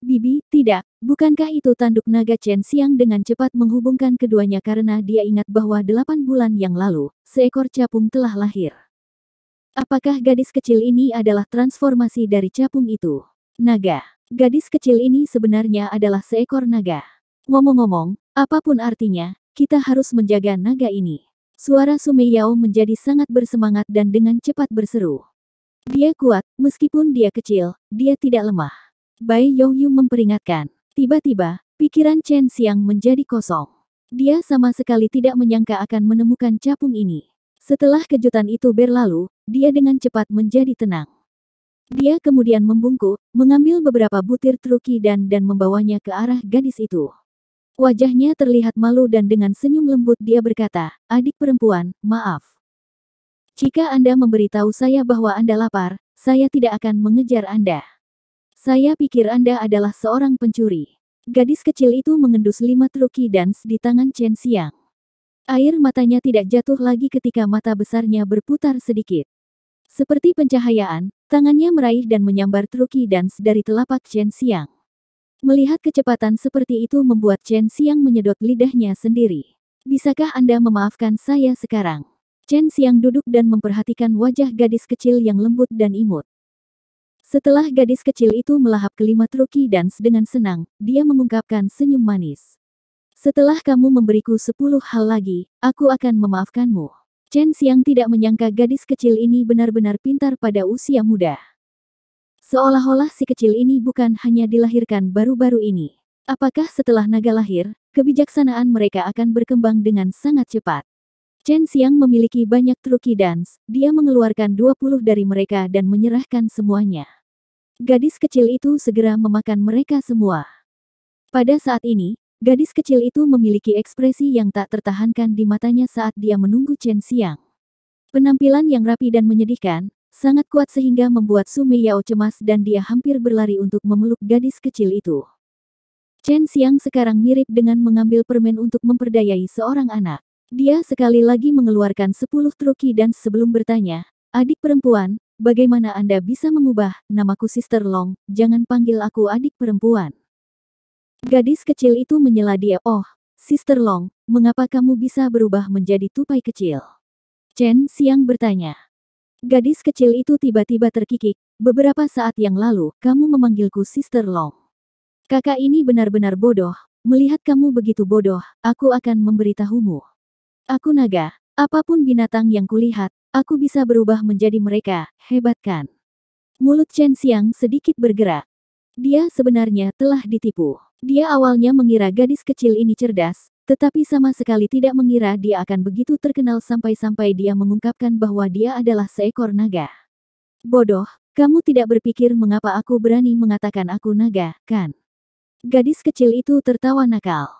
Speaker 1: Bibi, tidak, bukankah itu tanduk naga Chen Xiang dengan cepat menghubungkan keduanya karena dia ingat bahwa delapan bulan yang lalu, seekor capung telah lahir. Apakah gadis kecil ini adalah transformasi dari capung itu? Naga. Gadis kecil ini sebenarnya adalah seekor naga. Ngomong-ngomong, apapun artinya, kita harus menjaga naga ini. Suara Sumeyao menjadi sangat bersemangat dan dengan cepat berseru. Dia kuat, meskipun dia kecil, dia tidak lemah. Bai Yongyu memperingatkan. Tiba-tiba, pikiran Chen Xiang menjadi kosong. Dia sama sekali tidak menyangka akan menemukan capung ini. Setelah kejutan itu berlalu, dia dengan cepat menjadi tenang. Dia kemudian membungkuk, mengambil beberapa butir truki dan dan membawanya ke arah gadis itu. Wajahnya terlihat malu dan dengan senyum lembut dia berkata, adik perempuan, maaf. Jika Anda memberitahu saya bahwa Anda lapar, saya tidak akan mengejar Anda. Saya pikir Anda adalah seorang pencuri. Gadis kecil itu mengendus lima truki dance di tangan Chen Xiang. Air matanya tidak jatuh lagi ketika mata besarnya berputar sedikit. Seperti pencahayaan, tangannya meraih dan menyambar truki dance dari telapak Chen Xiang. Melihat kecepatan seperti itu membuat Chen Xiang menyedot lidahnya sendiri. Bisakah Anda memaafkan saya sekarang? Chen Xiang duduk dan memperhatikan wajah gadis kecil yang lembut dan imut. Setelah gadis kecil itu melahap kelima truki dan dengan senang, dia mengungkapkan senyum manis. Setelah kamu memberiku sepuluh hal lagi, aku akan memaafkanmu. Chen Xiang tidak menyangka gadis kecil ini benar-benar pintar pada usia muda. Seolah-olah si kecil ini bukan hanya dilahirkan baru-baru ini. Apakah setelah naga lahir, kebijaksanaan mereka akan berkembang dengan sangat cepat? Chen Xiang memiliki banyak truki dance, dia mengeluarkan 20 dari mereka dan menyerahkan semuanya. Gadis kecil itu segera memakan mereka semua. Pada saat ini, gadis kecil itu memiliki ekspresi yang tak tertahankan di matanya saat dia menunggu Chen Xiang. Penampilan yang rapi dan menyedihkan, sangat kuat sehingga membuat Sumeyao cemas dan dia hampir berlari untuk memeluk gadis kecil itu. Chen Xiang sekarang mirip dengan mengambil permen untuk memperdayai seorang anak. Dia sekali lagi mengeluarkan sepuluh truki dan sebelum bertanya, adik perempuan, bagaimana Anda bisa mengubah, namaku Sister Long, jangan panggil aku adik perempuan. Gadis kecil itu menyela dia, oh, Sister Long, mengapa kamu bisa berubah menjadi tupai kecil? Chen Xiang bertanya. Gadis kecil itu tiba-tiba terkikik. Beberapa saat yang lalu, kamu memanggilku Sister Long. Kakak ini benar-benar bodoh. Melihat kamu begitu bodoh, aku akan memberitahumu. Aku naga. Apapun binatang yang kulihat, aku bisa berubah menjadi mereka. Hebat kan? Mulut Chen Xiang sedikit bergerak. Dia sebenarnya telah ditipu. Dia awalnya mengira gadis kecil ini cerdas, tetapi sama sekali tidak mengira dia akan begitu terkenal sampai-sampai dia mengungkapkan bahwa dia adalah seekor naga. Bodoh, kamu tidak berpikir mengapa aku berani mengatakan aku naga, kan? Gadis kecil itu tertawa nakal.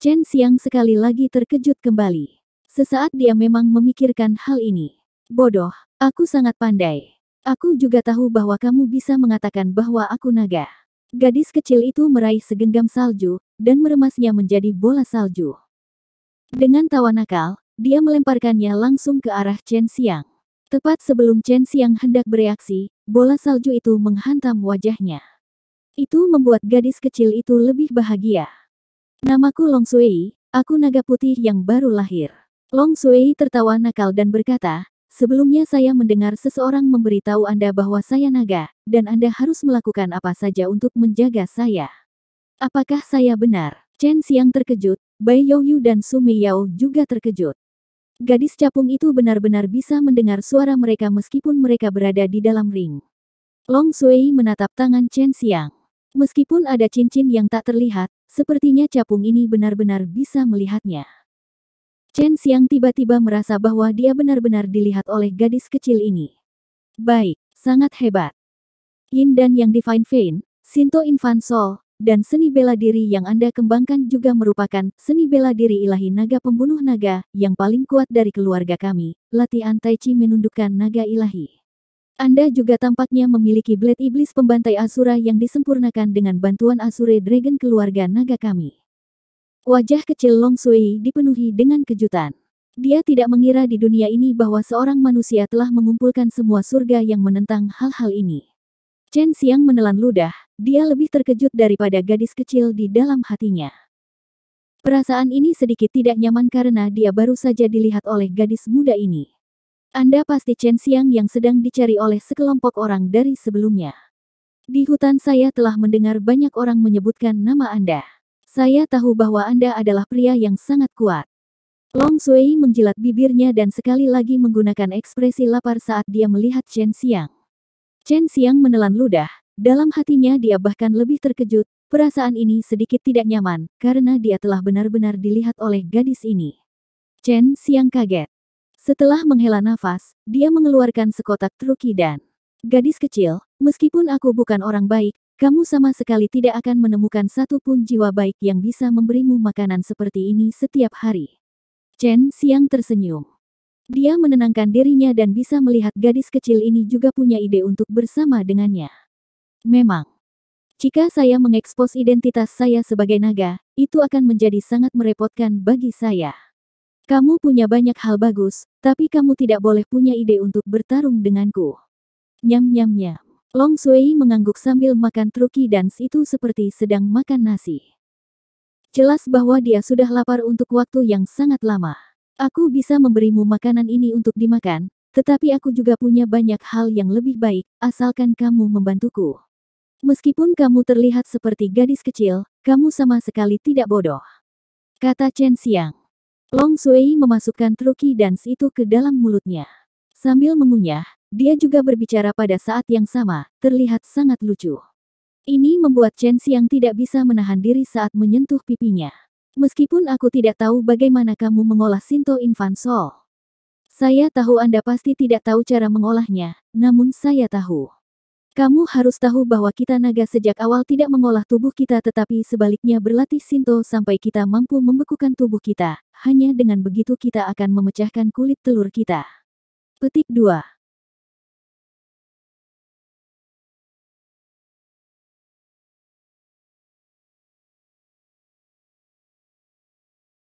Speaker 1: Chen Xiang sekali lagi terkejut kembali. Sesaat dia memang memikirkan hal ini. Bodoh, aku sangat pandai. Aku juga tahu bahwa kamu bisa mengatakan bahwa aku naga. Gadis kecil itu meraih segenggam salju, dan meremasnya menjadi bola salju. Dengan tawa nakal, dia melemparkannya langsung ke arah Chen Xiang. Tepat sebelum Chen Xiang hendak bereaksi, bola salju itu menghantam wajahnya. Itu membuat gadis kecil itu lebih bahagia. Namaku Long Sui, aku naga putih yang baru lahir. Long Sui tertawa nakal dan berkata, Sebelumnya saya mendengar seseorang memberitahu Anda bahwa saya naga, dan Anda harus melakukan apa saja untuk menjaga saya. Apakah saya benar? Chen Xiang terkejut, Bai Youyu dan Su juga terkejut. Gadis capung itu benar-benar bisa mendengar suara mereka meskipun mereka berada di dalam ring. Long Sui menatap tangan Chen Xiang. Meskipun ada cincin yang tak terlihat, sepertinya capung ini benar-benar bisa melihatnya. Chen Xiang tiba-tiba merasa bahwa dia benar-benar dilihat oleh gadis kecil ini. Baik, sangat hebat. Yin dan Yang Divine Vein, Sinto Infanso, dan seni bela diri yang Anda kembangkan juga merupakan seni bela diri ilahi naga pembunuh naga yang paling kuat dari keluarga kami. Latihan Tai Chi menundukkan naga ilahi. Anda juga tampaknya memiliki blade iblis pembantai Asura yang disempurnakan dengan bantuan Asure Dragon keluarga naga kami. Wajah kecil Long Sui dipenuhi dengan kejutan. Dia tidak mengira di dunia ini bahwa seorang manusia telah mengumpulkan semua surga yang menentang hal-hal ini. Chen Xiang menelan ludah, dia lebih terkejut daripada gadis kecil di dalam hatinya. Perasaan ini sedikit tidak nyaman karena dia baru saja dilihat oleh gadis muda ini. Anda pasti Chen Xiang yang sedang dicari oleh sekelompok orang dari sebelumnya. Di hutan saya telah mendengar banyak orang menyebutkan nama Anda. Saya tahu bahwa Anda adalah pria yang sangat kuat. Long Sui menjilat bibirnya dan sekali lagi menggunakan ekspresi lapar saat dia melihat Chen Xiang. Chen Xiang menelan ludah. Dalam hatinya dia bahkan lebih terkejut, perasaan ini sedikit tidak nyaman, karena dia telah benar-benar dilihat oleh gadis ini. Chen Xiang kaget. Setelah menghela nafas, dia mengeluarkan sekotak truki dan gadis kecil, meskipun aku bukan orang baik, kamu sama sekali tidak akan menemukan satu pun jiwa baik yang bisa memberimu makanan seperti ini setiap hari. Chen Xiang tersenyum. Dia menenangkan dirinya dan bisa melihat gadis kecil ini juga punya ide untuk bersama dengannya. Memang, jika saya mengekspos identitas saya sebagai naga, itu akan menjadi sangat merepotkan bagi saya. Kamu punya banyak hal bagus, tapi kamu tidak boleh punya ide untuk bertarung denganku. Nyam-nyam-nyam. Long Sui mengangguk sambil makan truki dan itu seperti sedang makan nasi. Jelas bahwa dia sudah lapar untuk waktu yang sangat lama. Aku bisa memberimu makanan ini untuk dimakan, tetapi aku juga punya banyak hal yang lebih baik, asalkan kamu membantuku. Meskipun kamu terlihat seperti gadis kecil, kamu sama sekali tidak bodoh. Kata Chen Xiang. Long Sui memasukkan truki dance itu ke dalam mulutnya. Sambil mengunyah, dia juga berbicara pada saat yang sama, terlihat sangat lucu. Ini membuat Chen Xiang tidak bisa menahan diri saat menyentuh pipinya. Meskipun aku tidak tahu bagaimana kamu mengolah Sinto Infansol. Saya tahu Anda pasti tidak tahu cara mengolahnya, namun saya tahu. Kamu harus tahu bahwa kita naga sejak awal tidak mengolah tubuh kita tetapi sebaliknya berlatih Sinto sampai kita mampu membekukan tubuh kita. Hanya dengan begitu kita akan memecahkan kulit telur kita. Petik 2.